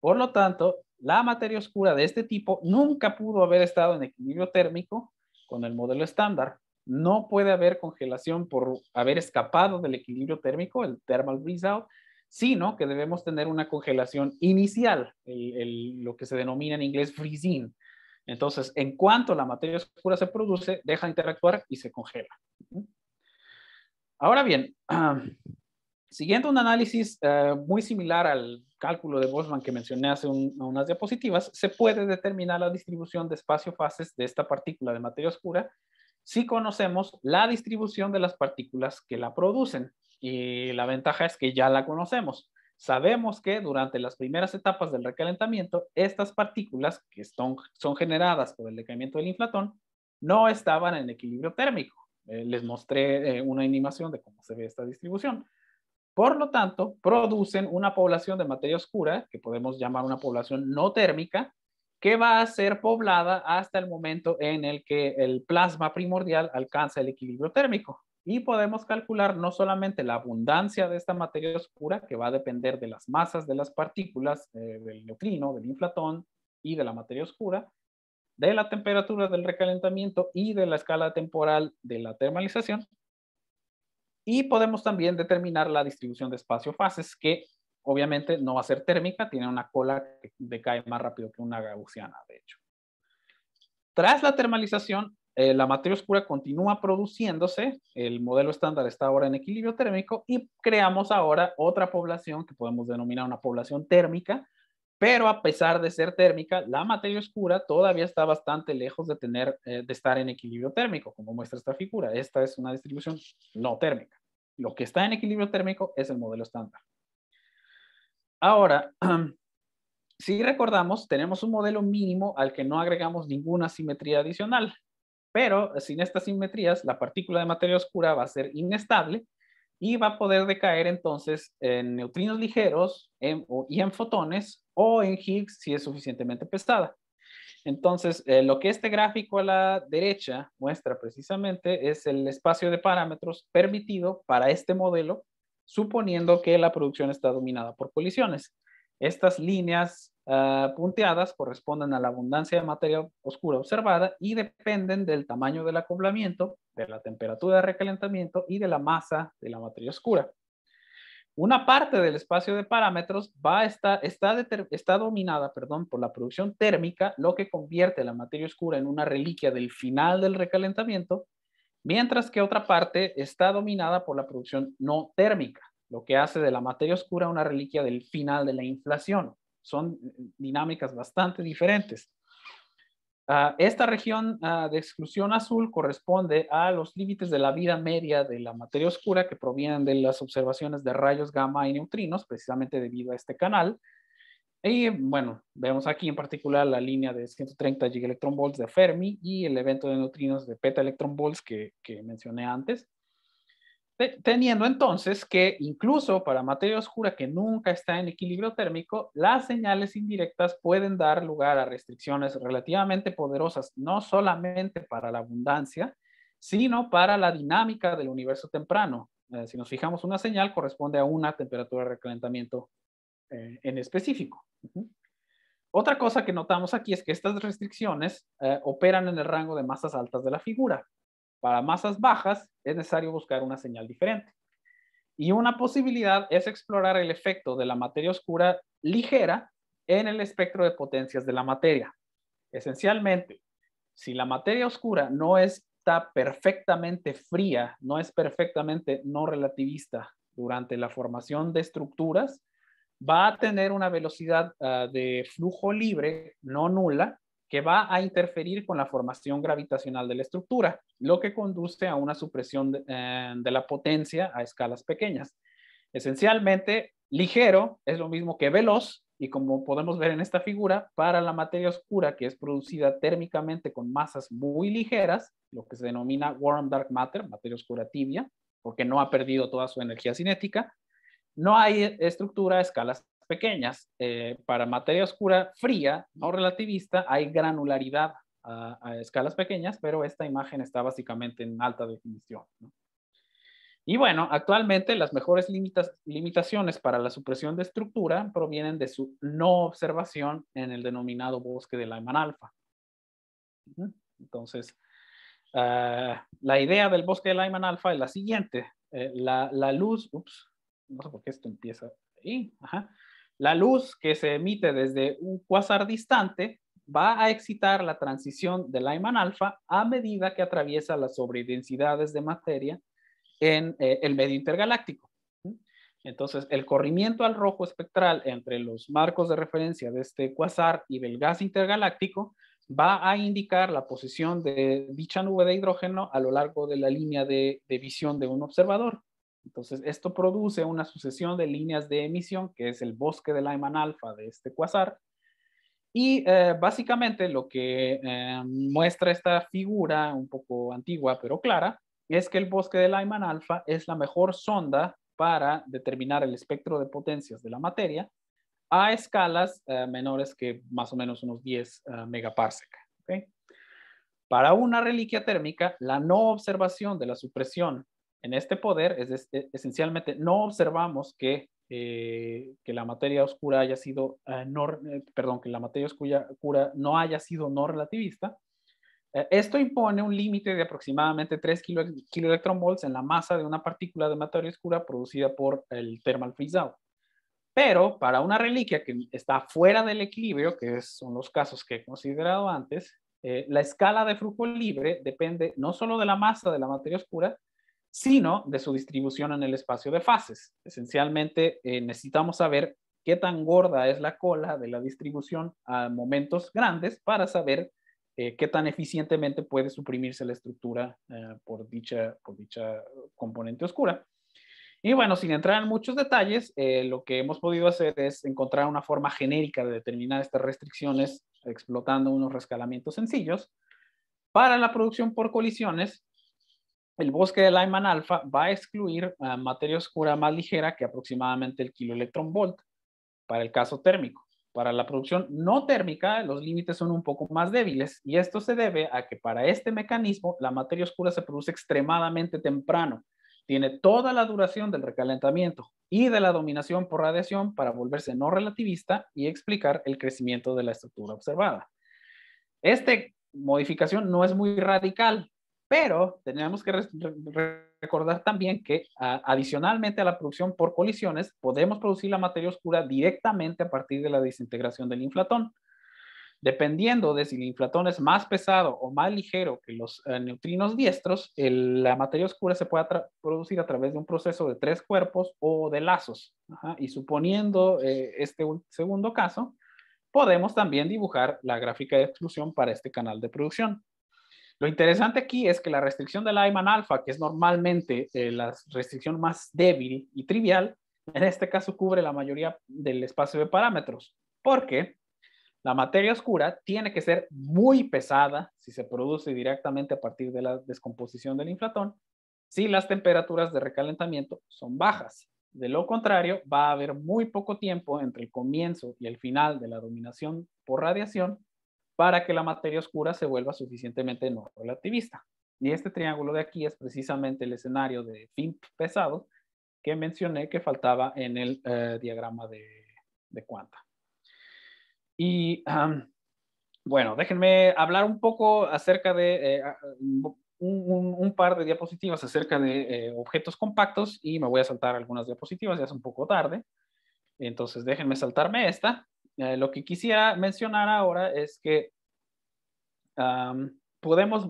Por lo tanto, la materia oscura de este tipo nunca pudo haber estado en equilibrio térmico con el modelo estándar. No puede haber congelación por haber escapado del equilibrio térmico, el thermal freeze out, sino que debemos tener una congelación inicial, lo que se denomina en inglés freezing. Entonces, en cuanto la materia oscura se produce, deja interactuar y se congela. Ahora bien, siguiendo un análisis eh, muy similar al cálculo de Boltzmann que mencioné hace unas diapositivas, se puede determinar la distribución de espacio-fases de esta partícula de materia oscura si conocemos la distribución de las partículas que la producen. Y la ventaja es que ya la conocemos. Sabemos que durante las primeras etapas del recalentamiento, estas partículas que son, generadas por el decaimiento del inflatón no estaban en equilibrio térmico. Eh, les mostré eh, una animación de cómo se ve esta distribución. Por lo tanto, producen una población de materia oscura, que podemos llamar una población no térmica, que va a ser poblada hasta el momento en el que el plasma primordial alcanza el equilibrio térmico. Y podemos calcular no solamente la abundancia de esta materia oscura, que va a depender de las masas de las partículas, eh, del neutrino, del inflatón y de la materia oscura, de la temperatura del recalentamiento y de la escala temporal de la termalización, y podemos también determinar la distribución de espacio-fases, que obviamente no va a ser térmica, tiene una cola que decae más rápido que una gaussiana, de hecho. Tras la termalización, eh, la materia oscura continúa produciéndose, el modelo estándar está ahora en equilibrio térmico y creamos ahora otra población que podemos denominar una población térmica, pero a pesar de ser térmica, la materia oscura todavía está bastante lejos de, tener, eh, de estar en equilibrio térmico, como muestra esta figura. Esta es una distribución no térmica. Lo que está en equilibrio térmico es el modelo estándar. Ahora, si recordamos, tenemos un modelo mínimo al que no agregamos ninguna simetría adicional, pero sin estas simetrías, la partícula de materia oscura va a ser inestable y va a poder decaer entonces en neutrinos ligeros y en fotones o en Higgs si es suficientemente pesada. Entonces, eh, lo que este gráfico a la derecha muestra precisamente es el espacio de parámetros permitido para este modelo, suponiendo que la producción está dominada por colisiones. Estas líneas ah, punteadas corresponden a la abundancia de materia oscura observada y dependen del tamaño del acoplamiento, de la temperatura de recalentamiento y de la masa de la materia oscura una parte del espacio de parámetros va a estar, está, dominada perdón, por la producción térmica, lo que convierte la materia oscura en una reliquia del final del recalentamiento, mientras que otra parte está dominada por la producción no térmica, lo que hace de la materia oscura una reliquia del final de la inflación. Son eh, dinámicas bastante diferentes. Ah, esta región ah, de exclusión azul corresponde a los límites de la vida media de la materia oscura que provienen de las observaciones de rayos gamma y neutrinos, precisamente debido a este canal. Y bueno, vemos aquí en particular la línea de 130 volts de Fermi y el evento de neutrinos de peta electron que mencioné antes teniendo entonces que incluso para materia oscura que nunca está en equilibrio térmico, las señales indirectas pueden dar lugar a restricciones relativamente poderosas, no solamente para la abundancia, sino para la dinámica del universo temprano. Eh, si nos fijamos, una señal corresponde a una temperatura de recalentamiento eh, en específico. Otra cosa que notamos aquí es que estas restricciones eh, operan en el rango de masas altas de la figura. Para masas bajas es necesario buscar una señal diferente. Y una posibilidad es explorar el efecto de la materia oscura ligera en el espectro de potencias de la materia. Esencialmente, si la materia oscura no está perfectamente fría, no es perfectamente no relativista durante la formación de estructuras, va a tener una velocidad ah, de flujo libre, no nula, que va a interferir con la formación gravitacional de la estructura, lo que conduce a una supresión eh, de, la potencia a escalas pequeñas. Esencialmente, ligero es lo mismo que veloz, y como podemos ver en esta figura, para la materia oscura que es producida térmicamente con masas muy ligeras, lo que se denomina warm dark matter, materia oscura tibia, porque no ha perdido toda su energía cinética, no hay estructura a escalas pequeñas, eh, para materia oscura fría, no relativista, hay granularidad a, escalas pequeñas, pero esta imagen está básicamente en alta definición. Y bueno, actualmente las mejores limitas, limitaciones para la supresión de estructura provienen de su no observación en el denominado bosque de Lyman alfa. Entonces, ah, la idea del bosque de Lyman alfa es la siguiente. Eh, la, la, luz, ups, no sé por qué esto empieza ahí, la luz que se emite desde un cuásar distante va a excitar la transición de Lyman alfa a medida que atraviesa las sobredensidades de materia en eh, el medio intergaláctico. Entonces, el corrimiento al rojo espectral entre los marcos de referencia de este cuásar y del gas intergaláctico va a indicar la posición de dicha nube de hidrógeno a lo largo de la línea de visión de un observador. Entonces, esto produce una sucesión de líneas de emisión, que es el bosque de Lyman alfa de este cuasar. Y eh, básicamente lo que eh, muestra esta figura, un poco antigua pero clara, es que el bosque de Lyman alfa es la mejor sonda para determinar el espectro de potencias de la materia a escalas eh, menores que más o menos unos 10 megaparsec. Para una reliquia térmica, la no observación de la supresión en este poder es, e, esencialmente no observamos que, eh, que la materia oscura haya sido, eh, no, eh, perdón, que la materia oscura no haya sido no relativista. esto impone un límite de aproximadamente 3 kilo, en la masa de una partícula de materia oscura producida por el thermal freeze out. Pero para una reliquia que está fuera del equilibrio, que son los casos que he considerado antes, la escala de flujo libre depende no solo de la masa de la materia oscura, sino de su distribución en el espacio de fases. Esencialmente eh, necesitamos saber qué tan gorda es la cola de la distribución a momentos grandes para saber eh, qué tan eficientemente puede suprimirse la estructura eh, por, dicha, por dicha componente oscura. Y bueno, sin entrar en muchos detalles, lo que hemos podido hacer es encontrar una forma genérica de determinar estas restricciones explotando unos rescalamientos sencillos para la producción por colisiones el bosque de Lyman alfa va a excluir materia oscura más ligera que aproximadamente el kiloelectron volt para el caso térmico. Para la producción no térmica, los límites son un poco más débiles y esto se debe a que para este mecanismo la materia oscura se produce extremadamente temprano. Tiene toda la duración del recalentamiento y de la dominación por radiación para volverse no relativista y explicar el crecimiento de la estructura observada. Esta modificación no es muy radical, pero tenemos que recordar también que adicionalmente a la producción por colisiones, podemos producir la materia oscura directamente a partir de la desintegración del inflatón. Dependiendo de si el inflatón es más pesado o más ligero que los eh, neutrinos diestros, la materia oscura se puede producir a través de un proceso de tres cuerpos o de lazos. Y suponiendo eh, este segundo caso, podemos también dibujar la gráfica de exclusión para este canal de producción. Lo interesante aquí es que la restricción de lyman alfa, que es normalmente eh, la restricción más débil y trivial, en este caso cubre la mayoría del espacio de parámetros, porque la materia oscura tiene que ser muy pesada si se produce directamente a partir de la descomposición del inflatón, si las temperaturas de recalentamiento son bajas. De lo contrario, va a haber muy poco tiempo entre el comienzo y el final de la dominación por radiación para que la materia oscura se vuelva suficientemente no relativista. Y este triángulo de aquí es precisamente el escenario de fin pesado que mencioné que faltaba en el eh, diagrama de, de Y bueno, déjenme hablar un poco acerca de eh, un, par de diapositivas acerca de eh, objetos compactos y me voy a saltar algunas diapositivas, ya es un poco tarde. Entonces déjenme saltarme esta eh, lo que quisiera mencionar ahora es que podemos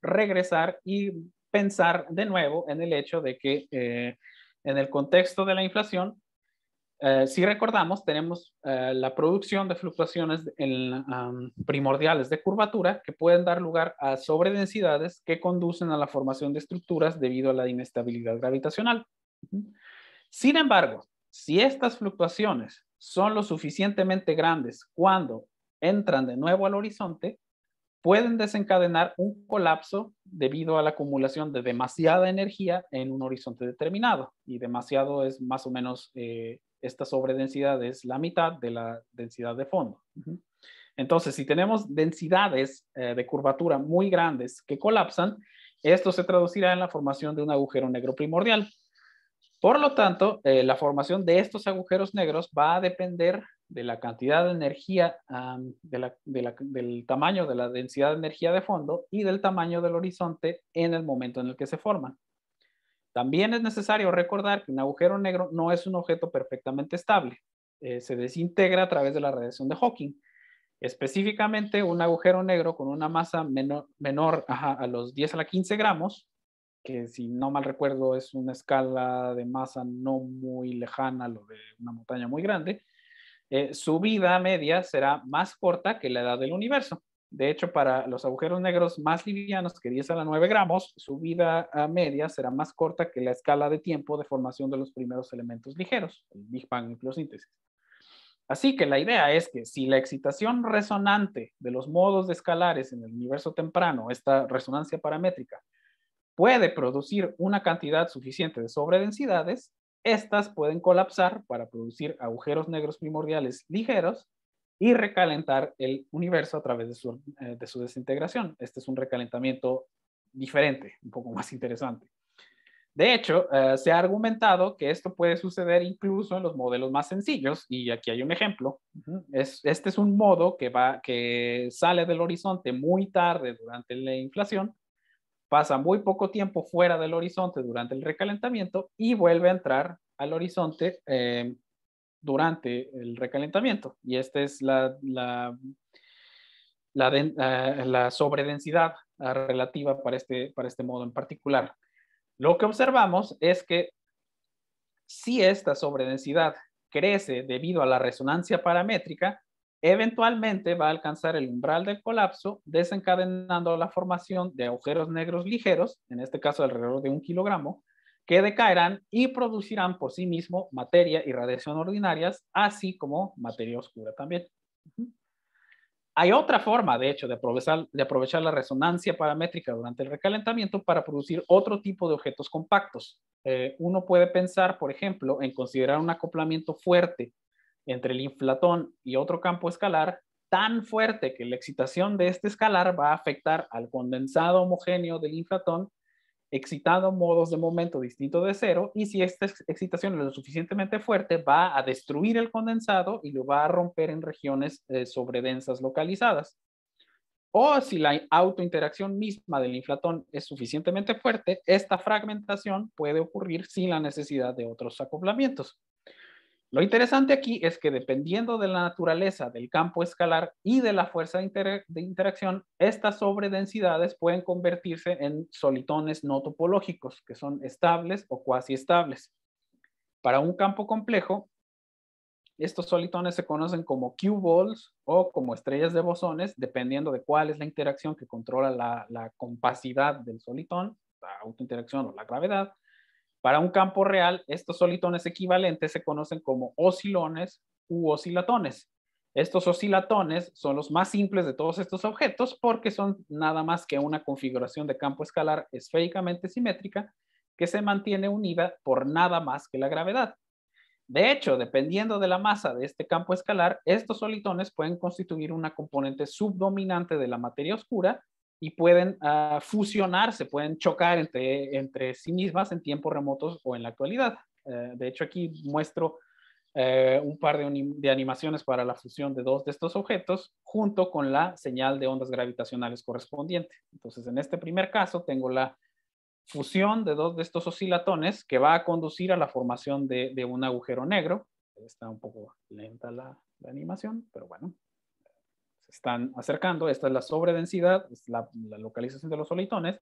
regresar y pensar de nuevo en el hecho de que eh, en el contexto de la inflación, eh, si recordamos, tenemos la producción de fluctuaciones primordiales de curvatura que pueden dar lugar a sobredensidades que conducen a la formación de estructuras debido a la inestabilidad gravitacional. Sin embargo, si estas fluctuaciones son lo suficientemente grandes cuando entran de nuevo al horizonte, pueden desencadenar un colapso debido a la acumulación de demasiada energía en un horizonte determinado. Y demasiado es más o menos, eh, esta sobredensidad es la mitad de la densidad de fondo. Entonces, si tenemos densidades eh, de curvatura muy grandes que colapsan, esto se traducirá en la formación de un agujero negro primordial, por lo tanto, eh, la formación de estos agujeros negros va a depender de la cantidad de energía, del tamaño de la densidad de energía de fondo y del tamaño del horizonte en el momento en el que se forman. También es necesario recordar que un agujero negro no es un objeto perfectamente estable. Eh, se desintegra a través de la radiación de Hawking. Específicamente, un agujero negro con una masa menor, a los 10 a la 15 gramos que si no mal recuerdo es una escala de masa no muy lejana lo de una montaña muy grande, eh, su vida media será más corta que la edad del universo. De hecho, para los agujeros negros más livianos que 10 a la 9 gramos, su vida ah, media será más corta que la escala de tiempo de formación de los primeros elementos ligeros, el Big Bang y síntesis. Así que la idea es que si la excitación resonante de los modos de escalares en el universo temprano, esta resonancia paramétrica, puede producir una cantidad suficiente de sobredensidades, estas pueden colapsar para producir agujeros negros primordiales ligeros y recalentar el universo a través de su, eh, desintegración. Este es un recalentamiento diferente, un poco más interesante. De hecho, eh, se ha argumentado que esto puede suceder incluso en los modelos más sencillos, y aquí hay un ejemplo. este es un modo que, va, que sale del horizonte muy tarde durante la inflación pasa muy poco tiempo fuera del horizonte durante el recalentamiento y vuelve a entrar al horizonte eh, durante el recalentamiento. Y esta es la, la, eh, sobredensidad relativa para este, para este modo en particular. Lo que observamos es que si esta sobredensidad crece debido a la resonancia paramétrica, eventualmente va a alcanzar el umbral del colapso, desencadenando la formación de agujeros negros ligeros, en este caso alrededor de un kilogramo, que decaerán y producirán por sí mismo materia y radiación ordinarias, así como materia oscura también. Hay otra forma, de hecho, de aprovechar, la resonancia paramétrica durante el recalentamiento para producir otro tipo de objetos compactos. Eh, uno puede pensar, por ejemplo, en considerar un acoplamiento fuerte entre el inflatón y otro campo escalar tan fuerte que la excitación de este escalar va a afectar al condensado homogéneo del inflatón, excitando modos de momento distinto de cero, y si esta excitación es lo suficientemente fuerte, va a destruir el condensado y lo va a romper en regiones eh, sobredensas localizadas. O si la autointeracción misma del inflatón es suficientemente fuerte, esta fragmentación puede ocurrir sin la necesidad de otros acoplamientos. Lo interesante aquí es que dependiendo de la naturaleza del campo escalar y de la fuerza de, interacción, estas sobredensidades pueden convertirse en solitones no topológicos, que son estables o cuasi estables. Para un campo complejo, estos solitones se conocen como Q-balls o como estrellas de bosones, dependiendo de cuál es la interacción que controla la compacidad del solitón, la autointeracción o la gravedad. Para un campo real, estos solitones equivalentes se conocen como oscilones u oscilatones. Estos oscilatones son los más simples de todos estos objetos porque son nada más que una configuración de campo escalar esféricamente simétrica que se mantiene unida por nada más que la gravedad. De hecho, dependiendo de la masa de este campo escalar, estos solitones pueden constituir una componente subdominante de la materia oscura y pueden ah, fusionarse, pueden chocar entre, entre sí mismas en tiempos remotos o en la actualidad. Eh, de hecho, aquí muestro eh, un par de, animaciones para la fusión de dos de estos objetos junto con la señal de ondas gravitacionales correspondiente. Entonces, en este primer caso tengo la fusión de dos de estos oscilatones que va a conducir a la formación de, un agujero negro. Está un poco lenta la animación, pero bueno, están acercando. Esta es la sobredensidad, es la, localización de los solitones.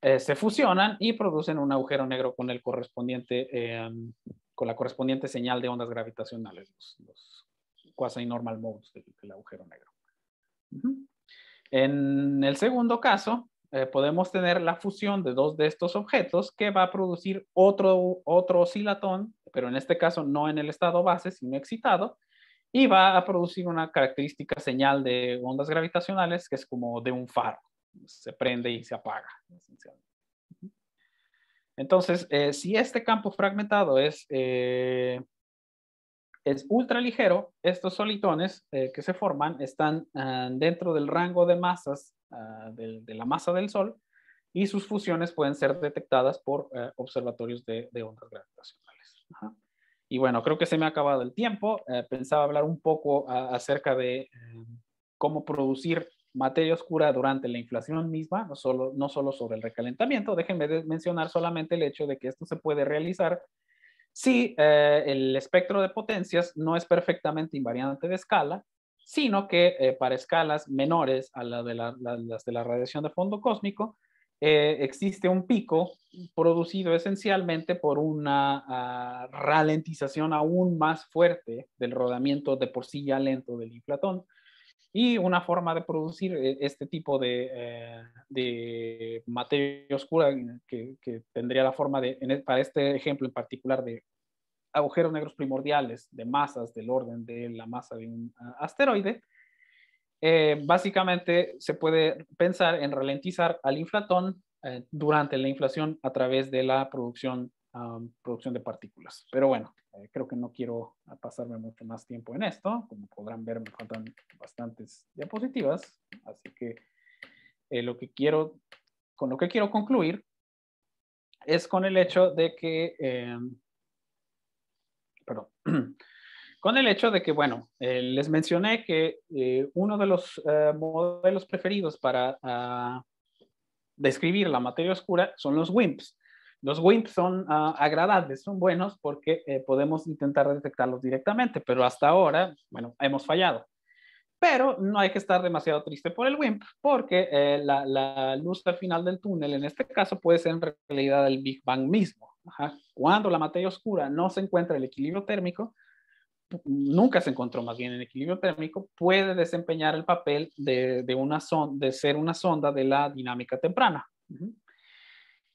Eh, se fusionan y producen un agujero negro con, em, con la correspondiente señal de ondas gravitacionales, los, quasi-normal modes del, agujero negro. En el segundo caso, eh, podemos tener la fusión de dos de estos objetos que va a producir otro, otro oscilatón, pero en este caso no en el estado base, sino excitado, y va a producir una característica señal de ondas gravitacionales que es como de un faro. Se prende y se apaga, Entonces, eh, si este campo fragmentado es, eh, es ultra ligero, estos solitones eh, que se forman están ah, dentro del rango de masas ah, de, la masa del Sol y sus fusiones pueden ser detectadas por eh, observatorios de, de ondas gravitacionales. Ajá. Y bueno, creo que se me ha acabado el tiempo. Eh, pensaba hablar un poco acerca de eh, cómo producir materia oscura durante la inflación misma, no solo, sobre el recalentamiento. Déjenme mencionar solamente el hecho de que esto se puede realizar si eh, el espectro de potencias no es perfectamente invariante de escala, sino que para escalas menores a las de la radiación de fondo cósmico, eh, existe un pico producido esencialmente por una ah, ralentización aún más fuerte del rodamiento de por sí ya lento del inflatón. Y una forma de producir eh, este tipo de, eh, materia oscura que, tendría la forma de, e, para este ejemplo en particular, de agujeros negros primordiales de masas del orden de la masa de un ah, asteroide, eh, básicamente se puede pensar en ralentizar al inflatón eh, durante la inflación a través de la producción, um, producción de partículas. Pero bueno, eh, creo que no quiero pasarme mucho más tiempo en esto. Como podrán ver, me faltan bastantes diapositivas. Así que lo que quiero, con lo que quiero concluir es con el hecho de que, perdón, con el hecho de que, bueno, eh, les mencioné que eh, uno de los eh, modelos preferidos para ah, describir la materia oscura son los WIMPs. Los WIMPs son ah, agradables, son buenos porque podemos intentar detectarlos directamente, pero hasta ahora, bueno, hemos fallado. Pero no hay que estar demasiado triste por el WIMP, porque la, luz al final del túnel, en este caso, puede ser en realidad el Big Bang mismo. Cuando la materia oscura no se encuentra el equilibrio térmico, nunca se encontró más bien en equilibrio térmico, puede desempeñar el papel de, una de ser una sonda de la dinámica temprana.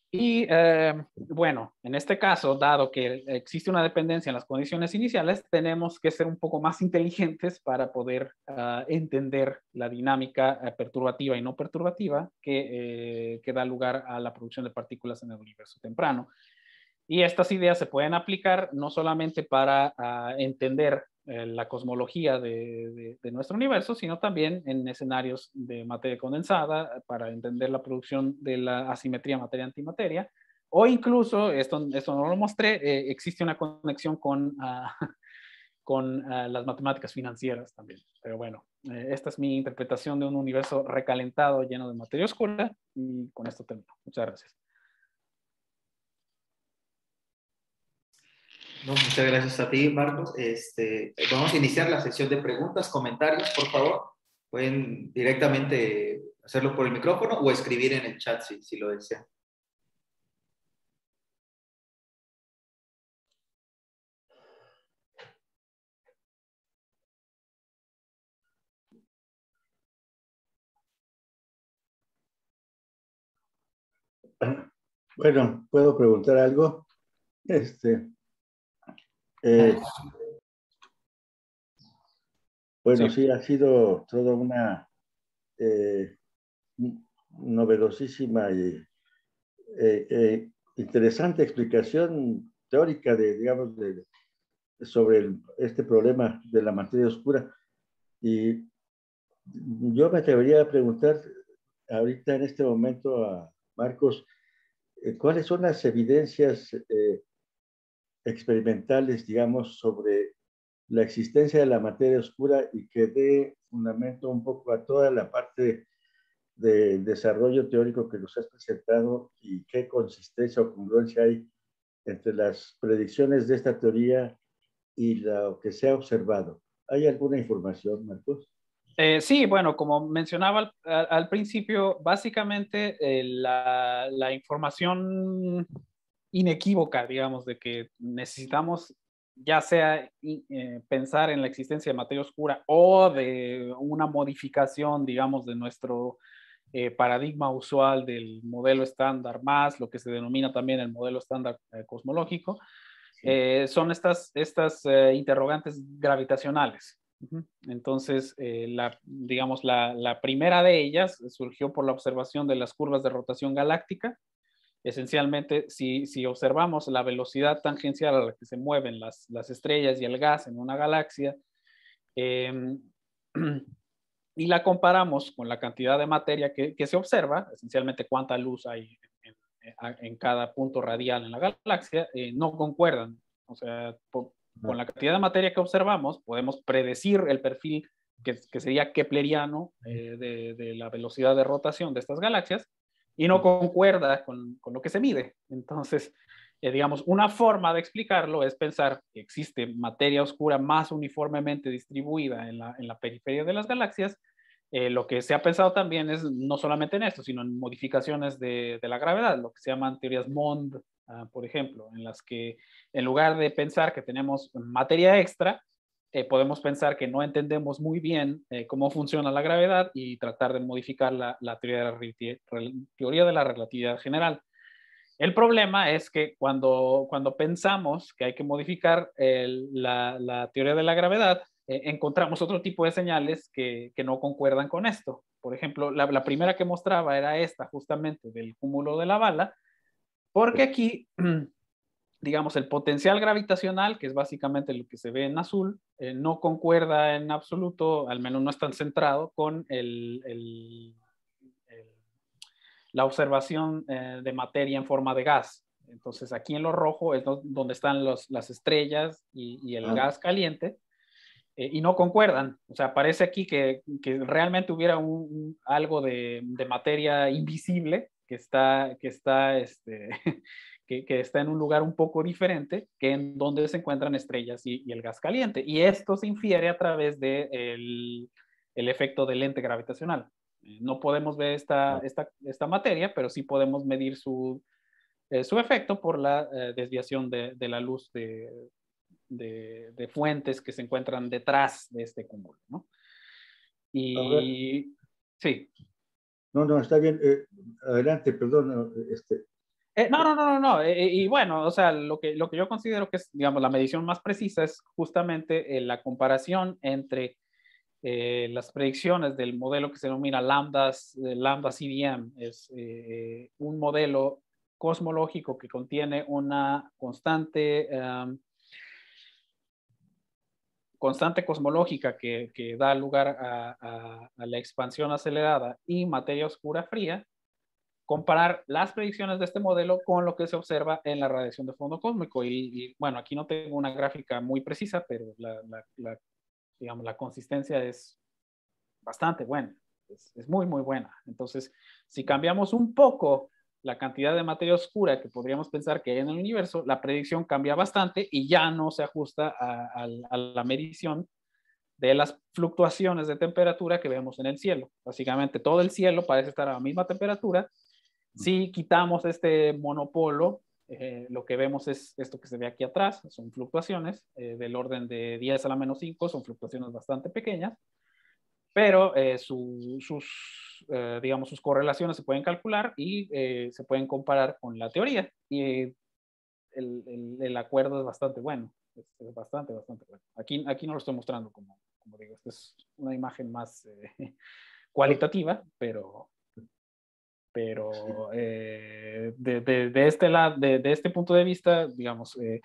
Y eh, bueno, en este caso, dado que existe una dependencia en las condiciones iniciales, tenemos que ser un poco más inteligentes para poder ah, entender la dinámica eh, perturbativa y no perturbativa que, eh, que da lugar a la producción de partículas en el universo temprano. Y estas ideas se pueden aplicar no solamente para ah, entender eh, la cosmología de, nuestro universo, sino también en escenarios de materia condensada, eh, para entender la producción de la asimetría materia-antimateria. O incluso, esto, esto no lo mostré, eh, existe una conexión con, ah, con ah, las matemáticas financieras también. Pero bueno, esta es mi interpretación de un universo recalentado lleno de materia oscura y con esto termino. Muchas gracias. muchas gracias a ti, Marcos. Este, vamos a iniciar la sesión de preguntas, comentarios, por favor. Pueden directamente hacerlo por el micrófono o escribir en el chat si, si lo desean. Bueno, ¿puedo preguntar algo? Este, eh, bueno, sí. ha sido toda una eh, novedosísima y eh, interesante explicación teórica de, digamos, sobre este problema de la materia oscura. Y yo me atrevería a preguntar ahorita en este momento a Marcos, ¿cuáles son las evidencias experimentales, digamos, sobre la existencia de la materia oscura y que dé fundamento un poco a toda la parte del desarrollo teórico que nos has presentado y qué consistencia o congruencia hay entre las predicciones de esta teoría y lo que se ha observado. ¿Hay alguna información, Marcos? Eh, sí, bueno, como mencionaba al, principio, básicamente eh, la, la, información inequívoca, digamos, de que necesitamos ya sea eh, pensar en la existencia de materia oscura o de una modificación, digamos, de nuestro eh, paradigma usual del modelo estándar más, lo que se denomina también el modelo estándar eh, cosmológico, son estas, estas interrogantes gravitacionales. Entonces, digamos, la, primera de ellas surgió por la observación de las curvas de rotación galáctica, esencialmente, si, observamos la velocidad tangencial a la que se mueven las, estrellas y el gas en una galaxia, em, y la comparamos con la cantidad de materia que, se observa, esencialmente cuánta luz hay en, cada punto radial en la galaxia, eh, no concuerdan. O sea, con la cantidad de materia que observamos, podemos predecir el perfil que, sería kepleriano eh, de la velocidad de rotación de estas galaxias, y no concuerda con, lo que se mide. Entonces, eh, digamos, una forma de explicarlo es pensar que existe materia oscura más uniformemente distribuida en la, periferia de las galaxias. Eh, lo que se ha pensado también es no solamente en esto, sino en modificaciones de, la gravedad, lo que se llaman teorías Mond, ah, por ejemplo, en las que en lugar de pensar que tenemos materia extra, eh, podemos pensar que no entendemos muy bien eh, cómo funciona la gravedad y tratar de modificar la, teoría, de la, teoría de la relatividad general. El problema es que cuando, cuando pensamos que hay que modificar la, teoría de la gravedad, eh, encontramos otro tipo de señales que, que, no concuerdan con esto. Por ejemplo, la, la, primera que mostraba era esta, justamente del cúmulo de la bala, porque aquí digamos, el potencial gravitacional, que es básicamente lo que se ve en azul, eh, no concuerda en absoluto, al menos no es tan centrado, con el, la observación eh, de materia en forma de gas. Entonces, aquí en lo rojo es donde están los, las estrellas y, el ah. gas caliente, eh, y no concuerdan. O sea, parece aquí que, que realmente hubiera un, algo de, de, materia invisible que está, que está este, que, está en un lugar un poco diferente que en donde se encuentran estrellas y, el gas caliente. Y esto se infiere a través del de el, efecto del lente gravitacional. Eh, no podemos ver esta, esta, esta materia, pero sí podemos medir su, eh, su efecto por la eh, desviación de, la luz de, de, fuentes que se encuentran detrás de este cúmulo. ¿no? Y sí. No, no, está bien. adelante, perdón. Este, no, no, no, no, no. y bueno, o sea, lo que, lo que yo considero que es, digamos, la medición más precisa es justamente la comparación entre las predicciones del modelo que se denomina lambdas, lambda CDM. Es un modelo cosmológico que contiene una constante, constante cosmológica que, da lugar a la expansión acelerada y materia oscura fría comparar las predicciones de este modelo con lo que se observa en la radiación de fondo cósmico. Y, bueno, aquí no tengo una gráfica muy precisa, pero la, digamos, la consistencia es bastante buena, es, muy, muy buena. Entonces, si cambiamos un poco la cantidad de materia oscura que podríamos pensar que hay en el universo, la predicción cambia bastante y ya no se ajusta a la medición de las fluctuaciones de temperatura que vemos en el cielo. Básicamente todo el cielo parece estar a la misma temperatura, si quitamos este monopolo, eh, lo que vemos es esto que se ve aquí atrás, son fluctuaciones eh, del orden de 10 a la menos 5, son fluctuaciones bastante pequeñas, pero eh, sus, digamos, sus correlaciones se pueden calcular y se pueden comparar con la teoría. Y el, el, acuerdo es bastante bueno, este, es, bastante, bastante bueno. Aquí, aquí no lo estoy mostrando, como, como digo, esta es una imagen más cualitativa, pero, pero eh, de, este de, este punto de vista, digamos, eh,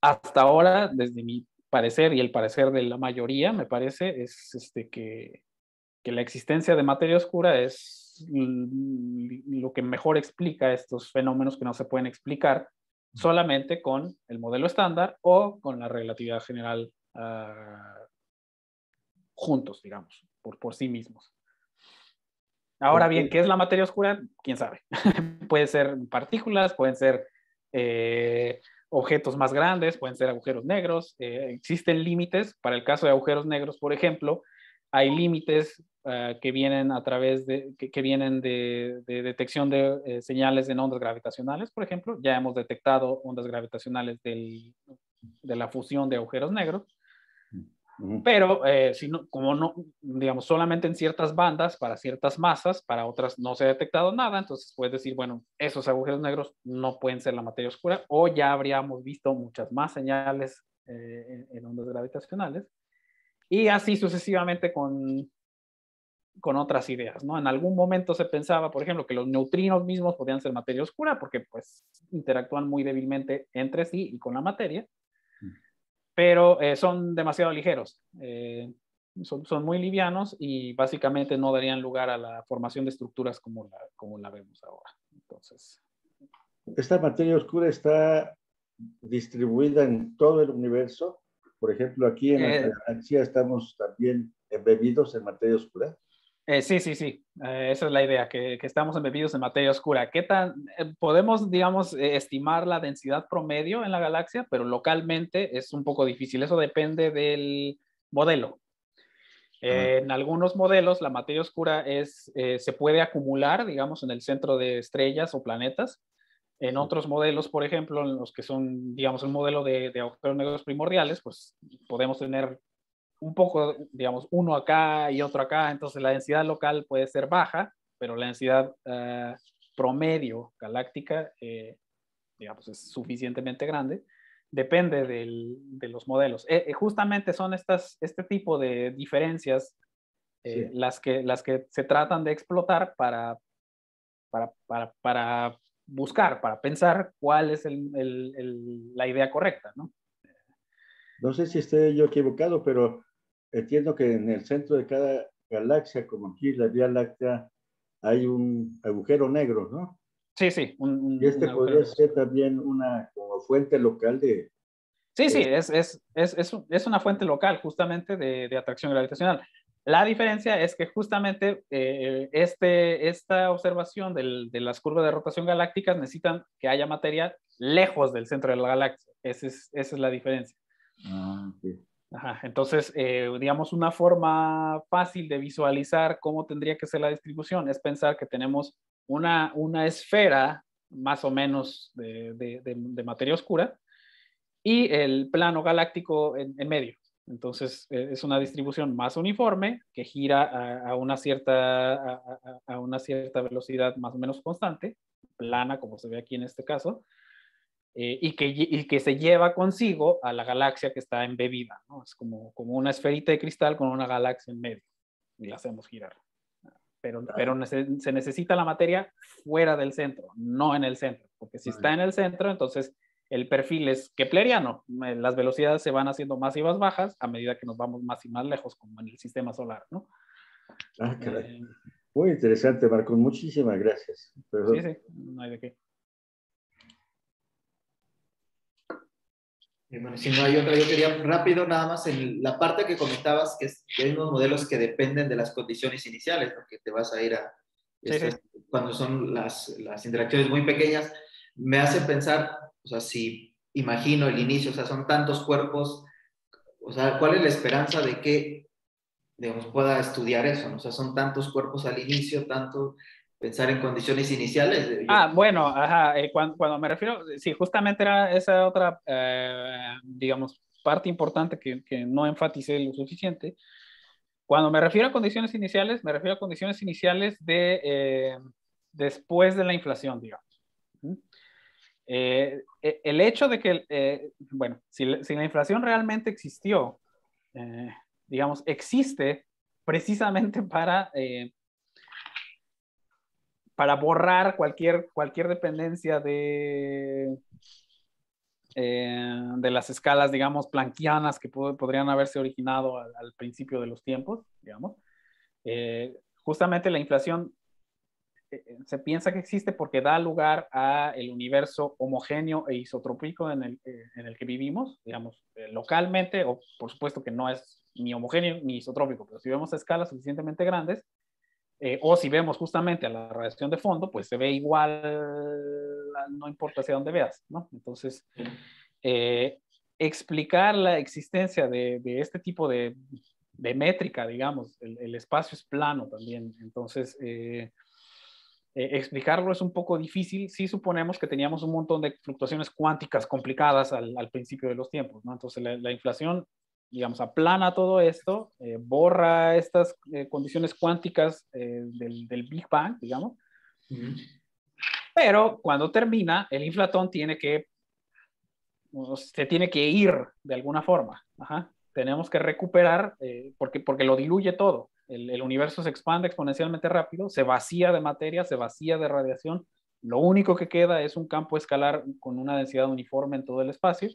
hasta ahora, desde mi parecer y el parecer de la mayoría, me parece, es este, que, la existencia de materia oscura es lo que mejor explica estos fenómenos que no se pueden explicar solamente con el modelo estándar o con la relatividad general ah, juntos, digamos, por sí mismos. Ahora bien, ¿qué es la materia oscura? ¿Quién sabe? pueden ser partículas, pueden ser eh, objetos más grandes, pueden ser agujeros negros. Eh, existen límites. Para el caso de agujeros negros, por ejemplo, hay límites ah, que vienen a través de, que, vienen de, detección de eh, señales en ondas gravitacionales, por ejemplo. Ya hemos detectado ondas gravitacionales de la fusión de agujeros negros pero eh, como no, digamos, solamente en ciertas bandas, para ciertas masas, para otras no se ha detectado nada, entonces puedes decir, bueno, esos agujeros negros no pueden ser la materia oscura, o ya habríamos visto muchas más señales eh, en, en, ondas gravitacionales, y así sucesivamente con, con otras ideas, ¿no? En algún momento se pensaba, por ejemplo, que los neutrinos mismos podían ser materia oscura, porque pues interactúan muy débilmente entre sí y con la materia, pero eh, son demasiado ligeros. Eh, son, muy livianos y básicamente no darían lugar a la formación de estructuras como la, como la vemos ahora. Entonces. Esta materia oscura está distribuida en todo el universo. Por ejemplo, aquí en la eh, galaxia estamos también embebidos en materia oscura. Eh, sí, sí, sí. Eh, esa es la idea, que, estamos embebidos en materia oscura. ¿Qué tan eh, podemos, digamos, estimar la densidad promedio en la galaxia, pero localmente es un poco difícil. Eso depende del modelo. En algunos modelos la materia oscura es, se puede acumular, digamos, en el centro de estrellas o planetas. En otros modelos, por ejemplo, en los que son, digamos, un modelo de, de negros primordiales, pues podemos tener un poco, digamos, uno acá y otro acá, entonces la densidad local puede ser baja, pero la densidad eh, promedio galáctica, eh, digamos, es suficientemente grande. Depende del, de los modelos. Eh, justamente son estas, este tipo de diferencias las, que, las que se tratan de explotar para, para, para, buscar, para pensar cuál es el, el, la idea correcta, ¿no? No sé si esté yo equivocado, pero entiendo que en el centro de cada galaxia, como aquí la Vía Láctea, hay un agujero negro, ¿no? Sí, sí. y este podría ser también una fuente local de... Sí, sí, es, es, es, es, una fuente local justamente de, de, atracción gravitacional. La diferencia es que justamente eh, este, esta observación del, de las curvas de rotación galácticas necesitan que haya materia lejos del centro de la galaxia. Esa es, esa la diferencia. Ah, sí entonces, eh, digamos, una forma fácil de visualizar cómo tendría que ser la distribución es pensar que tenemos una, esfera más o menos de, materia oscura y el plano galáctico en, medio. Entonces, eh, es una distribución más uniforme que gira a, a, una cierta velocidad más o menos constante, plana, como se ve aquí en este caso, eh, y, que, y que se lleva consigo a la galaxia que está embebida. Es como, como una esferita de cristal con una galaxia en medio y la hacemos girar. Pero, pero se, necesita la materia fuera del centro, no en el centro, porque si está en el centro, entonces el perfil es kepleriano. Las velocidades se van haciendo más y más bajas a medida que nos vamos más y más lejos, como en el sistema solar, ¿no? Ah, eh, Muy interesante, Marcos. Muchísimas gracias. Sí, sí, no hay de qué. Bueno, si no hay otra, yo quería rápido nada más en la parte que comentabas, que, es, que hay unos modelos que dependen de las condiciones iniciales, porque te vas a ir a... Este, cuando son las, las, interacciones muy pequeñas, me hace pensar, o sea, si imagino el inicio, o sea, son tantos cuerpos, o sea, ¿cuál es la esperanza de que, digamos, pueda estudiar eso? O sea, son tantos cuerpos al inicio, tanto, pensar en condiciones iniciales. Eh, ah, bueno, ajá, eh, cuando, me refiero, sí, justamente era esa otra, eh, digamos, parte importante que, que, no enfaticé lo suficiente. Cuando me refiero a condiciones iniciales, me refiero a condiciones iniciales de después de la inflación, digamos. E, el hecho de que, bueno, si, si, la inflación realmente existió, digamos, existe precisamente para para borrar cualquier, cualquier dependencia de, eh, de las escalas, digamos, planquianas que podrían haberse originado al, principio de los tiempos, digamos. Eh, justamente la inflación eh, se piensa que existe porque da lugar a el universo homogéneo e isotrópico en el, en el que vivimos, digamos, localmente, o por supuesto que no es ni homogéneo ni isotrópico, pero si vemos escalas suficientemente grandes, eh, o si vemos justamente a la radiación de fondo, pues se ve igual, no importa hacia dónde veas, ¿no? Entonces, eh, explicar la existencia de, este tipo de, métrica, digamos, el, espacio es plano también, entonces... Eh, explicarlo es un poco difícil si suponemos que teníamos un montón de fluctuaciones cuánticas complicadas al, principio de los tiempos. ¿no? Entonces, la, la, inflación digamos, aplana todo esto, eh, borra estas eh, condiciones cuánticas eh, del, del, Big Bang, digamos. Pero cuando termina, el inflatón tiene que, se tiene que ir de alguna forma. Tenemos que recuperar, porque, porque lo diluye todo. El, el, universo se expande exponencialmente rápido, se vacía de materia, se vacía de radiación. Lo único que queda es un campo escalar con una densidad uniforme en todo el espacio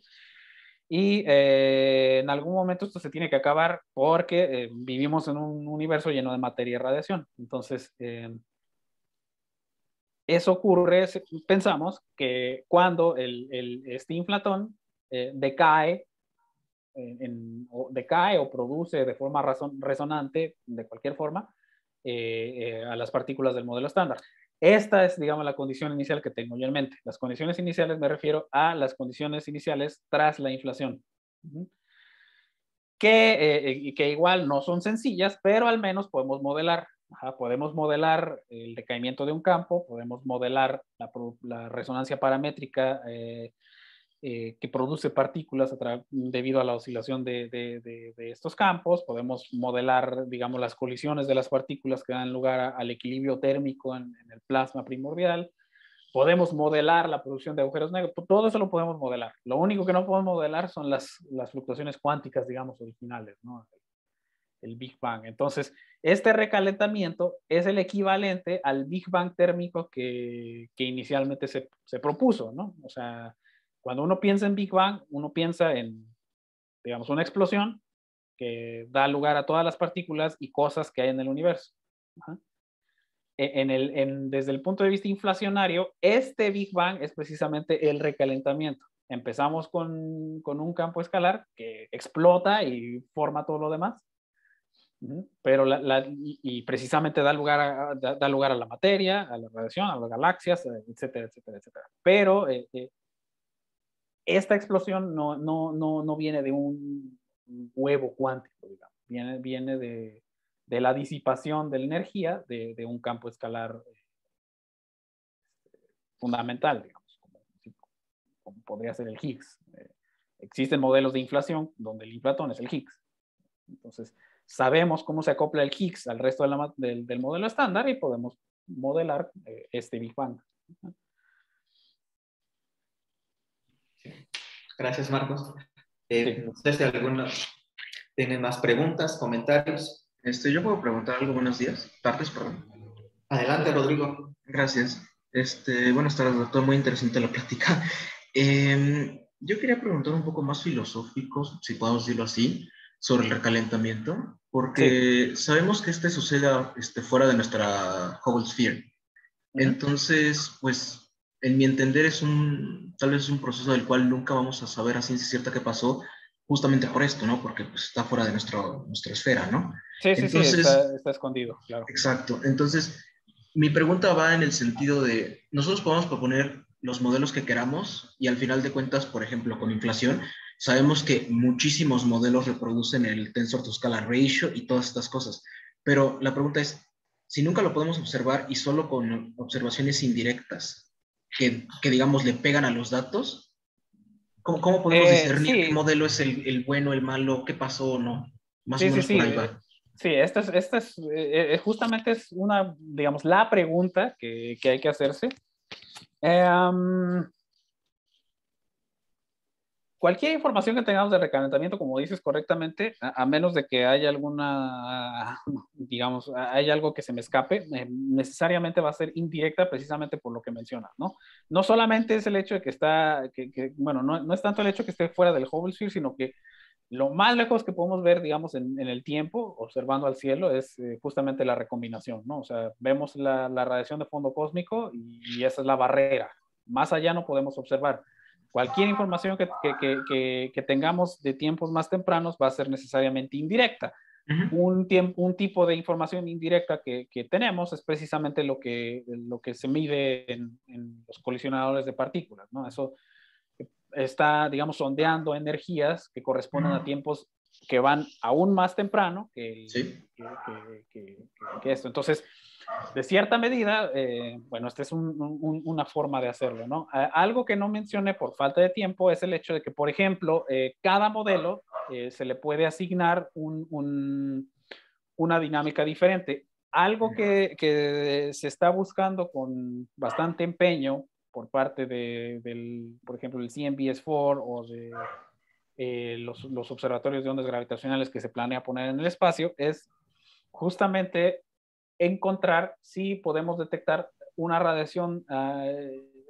y eh, en algún momento esto se tiene que acabar porque eh, vivimos en un universo lleno de materia y radiación. Entonces, eh, eso ocurre, pensamos que cuando el, este inflatón decae, o decae o produce de forma resonante, de cualquier forma, a las partículas del modelo estándar. Esta es, digamos, la condición inicial que tengo yo en mente. Las condiciones iniciales me refiero a las condiciones iniciales tras la inflación. Que, eh, eh, que igual no son sencillas, pero al menos podemos modelar. podemos modelar el decaimiento de un campo, podemos modelar la, resonancia paramétrica eh, eh, que produce partículas debido a la oscilación de, de, estos campos. Podemos modelar, digamos, las colisiones de las partículas que dan lugar al equilibrio térmico en, el plasma primordial. Podemos modelar la producción de agujeros negros. Todo eso lo podemos modelar. Lo único que no podemos modelar son las, las fluctuaciones cuánticas, digamos, originales, ¿no? El, Big Bang. Entonces, este recalentamiento es el equivalente al Big Bang térmico que, que inicialmente se, se propuso, ¿no? O sea, cuando uno piensa en Big Bang, uno piensa en, digamos, una explosión que da lugar a todas las partículas y cosas que hay en el universo. E, en el, desde el punto de vista inflacionario, este Big Bang es precisamente el recalentamiento. Empezamos con, con un campo escalar que explota y forma todo lo demás, pero la, y, precisamente da lugar, a, da, lugar a la materia, a la radiación, a las galaxias, etcétera, etcétera, etcétera. Pero eh, eh, esta explosión no, no, viene de un huevo cuántico, digamos. Viene, viene de, la disipación de la energía de, un campo escalar este, fundamental, digamos, como, podría ser el Higgs. Eh, existen modelos de inflación donde el inflatón es el Higgs. Entonces, sabemos cómo se acopla el Higgs al resto del, modelo estándar y podemos modelar eh, este Big Bang. Gracias, Marcos. Eh, No sé si algunos tiene más preguntas, comentarios. Este, yo puedo preguntar algo. Buenos días. Tardes, perdón. Adelante, Rodrigo. Gracias. Este, buenas tardes, doctor. Muy interesante la plática. Em, yo quería preguntar un poco más filosóficos, si podemos decirlo así, sobre el recalentamiento, porque sabemos que este sucede este, fuera de nuestra Hubble Sphere. Entonces, pues en mi entender, es un, tal vez es un proceso del cual nunca vamos a saber a ciencia cierta qué pasó, justamente por esto, ¿no? Porque pues, está fuera de nuestra nuestra esfera, ¿no? Sí, sí, sí, está, está, escondido, claro. Exacto. Entonces, mi pregunta va en el sentido de, nosotros podemos proponer los modelos que queramos y al final de cuentas, por ejemplo, con inflación, sabemos que muchísimos modelos reproducen el tensor to ratio y todas estas cosas. Pero la pregunta es, si nunca lo podemos observar y solo con observaciones indirectas, que, digamos, le pegan a los datos? ¿Cómo, podemos eh, discernir qué modelo es el, el, bueno, el malo, qué pasó o no? Más sí, o menos sí, Sí, esta es, es eh, eh, justamente es una, digamos, la pregunta que, que hay que hacerse. Eh, cualquier información que tengamos de recalentamiento, como dices correctamente, a, menos de que haya alguna, digamos, hay algo que se me escape, eh, necesariamente va a ser indirecta precisamente por lo que mencionas, ¿no? No solamente es el hecho de que está, que, bueno, no, es tanto el hecho que esté fuera del Hubble Sphere, sino que lo más lejos que podemos ver, digamos, en, el tiempo, observando al cielo, es eh, justamente la recombinación, ¿no? O sea, vemos la, radiación de fondo cósmico y esa es la barrera. Más allá no podemos observar Cualquier información que, tengamos de tiempos más tempranos va a ser necesariamente indirecta. un, un tipo de información indirecta que, tenemos es precisamente lo que, lo que se mide en, los colisionadores de partículas, ¿no? Eso está, digamos, sondeando energías que corresponden a tiempos que van aún más temprano que, que, esto. Entonces, de cierta medida, eh, bueno, esta es una forma de hacerlo, ¿no? Algo que no mencioné por falta de tiempo es el hecho de que, por ejemplo, eh, cada modelo eh, se le puede asignar una dinámica diferente. Algo que, se está buscando con bastante empeño por parte del, por ejemplo, el CMBS4 o de los, los observatorios de ondas gravitacionales que se planea poner en el espacio es justamente encontrar si podemos detectar una radiación ah,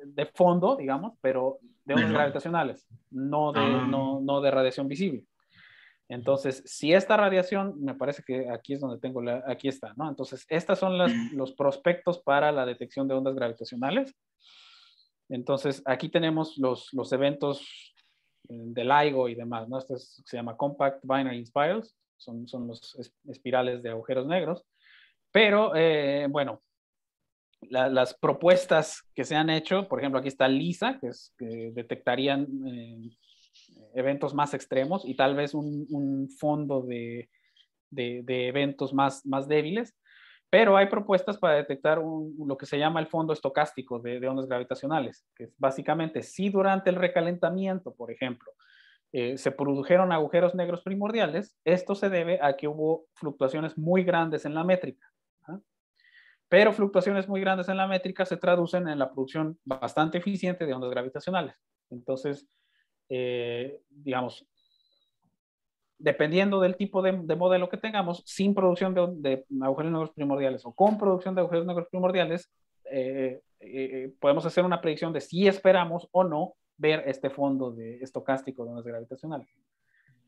de fondo, digamos, pero de ondas gravitacionales, no de, ah. no, no de radiación visible. Entonces, si esta radiación, me parece que aquí es donde tengo la, aquí está, ¿no? Entonces, estas son los prospectos para la detección de ondas gravitacionales. Entonces, aquí tenemos los, los eventos eh, del LIGO y demás, ¿no? Esto se llama Compact Binary Spirals, son, son los espirales de agujeros negros. Pero eh, bueno, las propuestas que se han hecho, por ejemplo, aquí está LISA, que, es, detectarían eh, eventos más extremos y tal vez un, fondo de, eventos más, más débiles. Pero hay propuestas para detectar lo que se llama el fondo estocástico de, ondas gravitacionales, que es básicamente si durante el recalentamiento, por ejemplo, eh, se produjeron agujeros negros primordiales, esto se debe a que hubo fluctuaciones muy grandes en la métrica. Pero fluctuaciones muy grandes en la métrica se traducen en la producción bastante eficiente de ondas gravitacionales. Entonces, eh, digamos, dependiendo del tipo de, modelo que tengamos, sin producción de, agujeros negros primordiales o con producción de agujeros negros primordiales, eh, eh, podemos hacer una predicción de si esperamos o no ver este fondo de estocástico de ondas gravitacionales.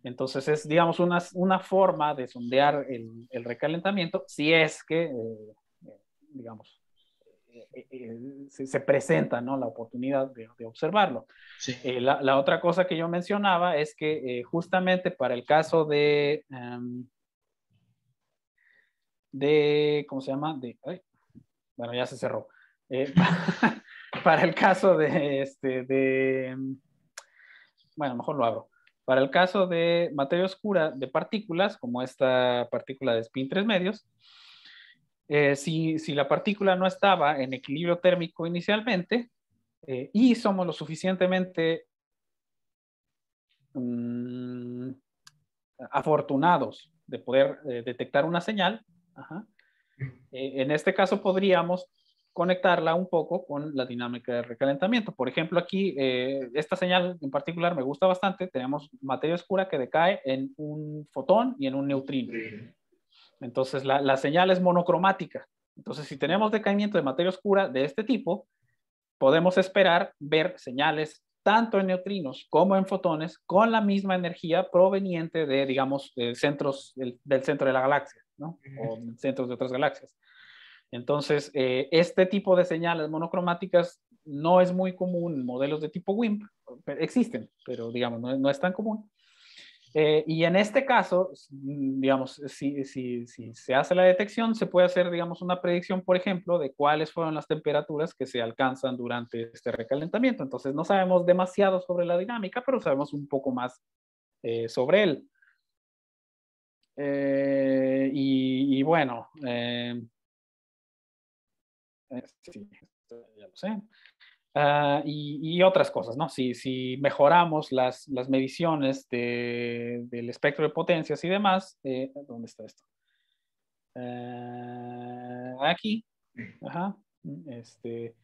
Entonces es, digamos, una, una forma de sondear el, recalentamiento si es que, eh, eh, digamos, eh, se, presenta la oportunidad de, observarlo. La, otra cosa que yo mencionaba es que justamente para el caso de, em, de, ¿cómo se llama? De, bueno, ya se cerró. para el caso de, este, de, em, bueno, mejor lo abro. Para el caso de materia oscura de partículas, como esta partícula de spin 3 medios, eh, si, si, la partícula no estaba en equilibrio térmico inicialmente eh, y somos lo suficientemente mm, afortunados de poder eh, detectar una señal, en este caso podríamos conectarla un poco con la dinámica de recalentamiento. Por ejemplo, aquí eh, esta señal en particular me gusta bastante. Tenemos materia oscura que decae en un fotón y en un neutrino. Entonces, la, la señal es monocromática. Entonces, si tenemos decaimiento de materia oscura de este tipo, podemos esperar ver señales tanto en neutrinos como en fotones con la misma energía proveniente de, digamos, centros del, centro de la galaxia, O centros de otras galaxias. Entonces, eh, este tipo de señales monocromáticas no es muy común. Modelos de tipo WIMP existen, pero digamos, no, no es tan común. Eh, y en este caso, mm, digamos, si, si, si, se hace la detección, se puede hacer, digamos, una predicción, por ejemplo, de cuáles fueron las temperaturas que se alcanzan durante este recalentamiento. Entonces, no sabemos demasiado sobre la dinámica, pero sabemos un poco más eh, sobre él. y, y, bueno, eh, sí, ya lo sé. Ah, y, otras cosas, ¿no? Si, mejoramos las, las mediciones del espectro de potencias y demás, eh, ¿dónde está esto? Eh, aquí, Este,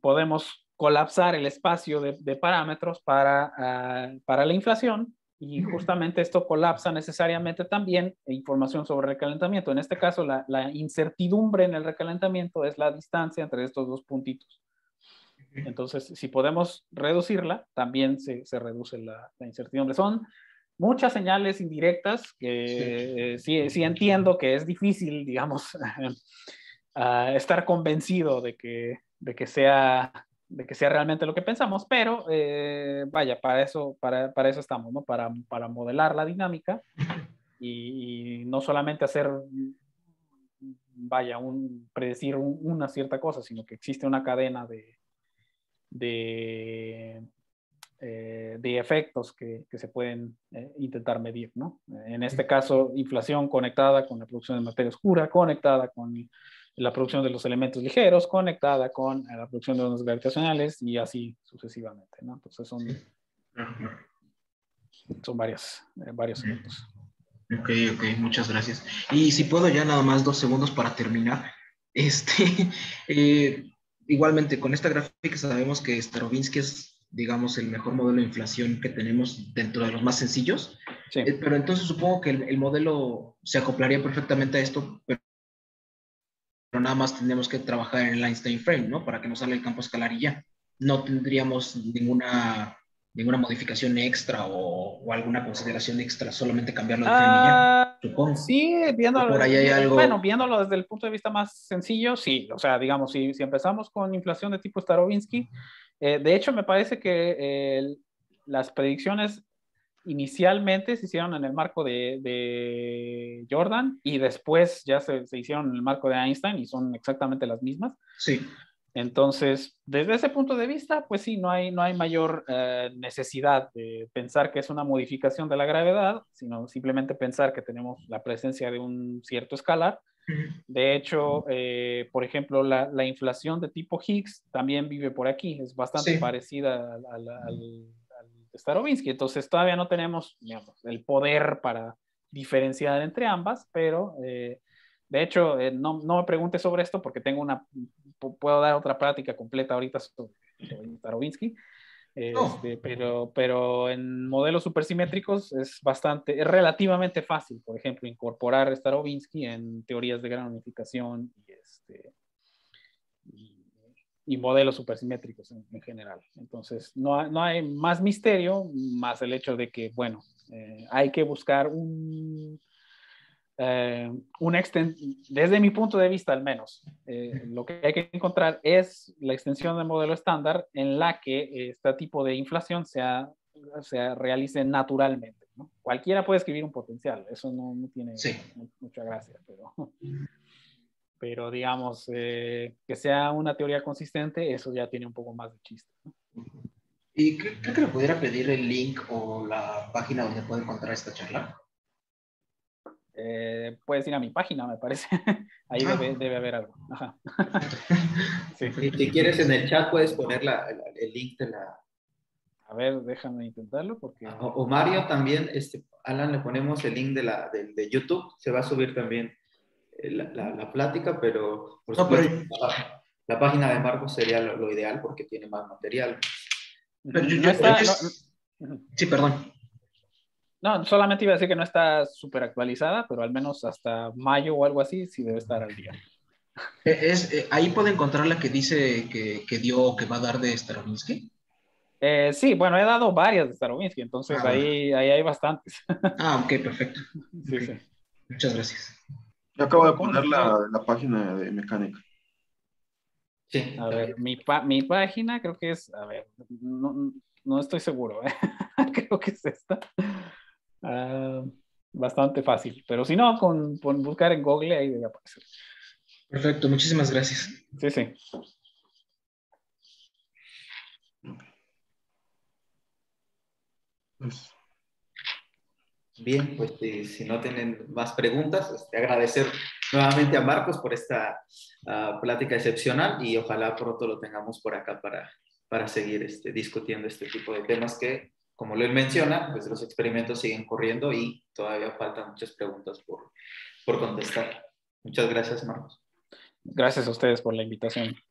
podemos colapsar el espacio de, parámetros para, ah, para la inflación y justamente esto colapsa necesariamente también e información sobre recalentamiento. En este caso, la, la, incertidumbre en el recalentamiento es la distancia entre estos dos puntitos. Entonces, si podemos reducirla, también se, se reduce la, la, incertidumbre. Son muchas señales indirectas que sí, eh, entiendo que es difícil, digamos, ah, estar convencido de que, de que sea de que sea realmente lo que pensamos, pero eh, vaya, para eso, para, para, eso estamos, ¿no? Para, para modelar la dinámica y, no solamente hacer, vaya, un, predecir una cierta cosa, sino que existe una cadena de, de, eh, de efectos que, que, se pueden eh, intentar medir, ¿no? En este caso, inflación conectada con la producción de materia oscura, conectada con la producción de los elementos ligeros conectada con eh, la producción de ondas gravitacionales y así sucesivamente. ¿no? Entonces son, son varias, eh, varios elementos. Ok, ok, muchas gracias. Y si puedo ya nada más dos segundos para terminar. Este, eh, igualmente, con esta gráfica sabemos que Starobinsky es, digamos, el mejor modelo de inflación que tenemos dentro de los más sencillos. pero entonces supongo que el, el modelo se acoplaría perfectamente a esto, pero nada más tenemos que trabajar en el Einstein Frame, ¿no? Para que nos salga el campo escalar y ya. No tendríamos ninguna, ninguna modificación extra o, alguna consideración extra, solamente cambiarlo de frame y ya, ah, supongo. Sí, viéndolo, bueno, viéndolo desde el punto de vista más sencillo, sí. O sea, digamos, si, si empezamos con inflación de tipo Starobinsky, eh, de hecho me parece que eh, las predicciones inicialmente se hicieron en el marco de, Jordan y después ya se, se, hicieron en el marco de Einstein y son exactamente las mismas. Sí. Entonces, desde ese punto de vista, pues sí, no hay, no hay mayor eh, necesidad de pensar que es una modificación de la gravedad, sino simplemente pensar que tenemos la presencia de un cierto escalar. De hecho, eh, por ejemplo, la, la, inflación de tipo Higgs también vive por aquí, es bastante parecida al Starobinsky. Entonces todavía no tenemos el poder para diferenciar entre ambas, pero eh, de hecho eh, no, me pregunte sobre esto porque tengo una, puedo dar otra práctica completa ahorita sobre, Starobinsky. Este, pero, pero en modelos supersimétricos es bastante, es relativamente fácil, por ejemplo, incorporar Starobinsky en teorías de gran unificación y, este, y y modelos supersimétricos en, general. Entonces, no, no, hay más misterio, más el hecho de que, bueno, eh, hay que buscar un, eh, un desde mi punto de vista al menos, eh, lo que hay que encontrar es la extensión del modelo estándar en la que este tipo de inflación sea, se realice naturalmente. ¿no? Cualquiera puede escribir un potencial, eso no, no tiene mucha gracia, pero... pero digamos, eh, que sea una teoría consistente, eso ya tiene un poco más de chiste. Y creo, que le pudiera pedir el link o la página donde puede encontrar esta charla. Eh, puedes ir a mi página, me parece. Ahí ah. debe, haber algo. si quieres en el chat puedes poner la, el link de la... A ver, déjame intentarlo porque... Ah, o, Mario también, este, Alan, le ponemos el link de, la, de, de YouTube, se va a subir también eh, la, plática, pero por La, página de Marcos sería lo, ideal porque tiene más material. Sí, perdón. No, solamente iba a decir que no está súper actualizada, pero al menos hasta mayo o algo así sí debe estar al día. Eh, es, eh, ahí puede encontrar la que dice que, dio dio que va a dar de Starominsky. sí, bueno, he dado varias de Starominsky, entonces ah, ahí, hay bastantes. Ah, ok, perfecto. Muchas gracias. Yo acabo de poner la, página de mecánica. Sí, a ver, mi, página creo que es, a ver, no, estoy seguro, ¿eh? creo que es esta. Ah, bastante fácil, pero si no, con, buscar en Google ahí debe aparecer. Perfecto, muchísimas gracias. Sí, sí. Pues, Bien, pues eh, si no tienen más preguntas, este, agradecer nuevamente a Marcos por esta ah, plática excepcional y ojalá pronto lo tengamos por acá para, para seguir este, discutiendo este tipo de temas que, como él menciona, pues los experimentos siguen corriendo y todavía faltan muchas preguntas por, por contestar. Muchas gracias, Marcos. Gracias a ustedes por la invitación.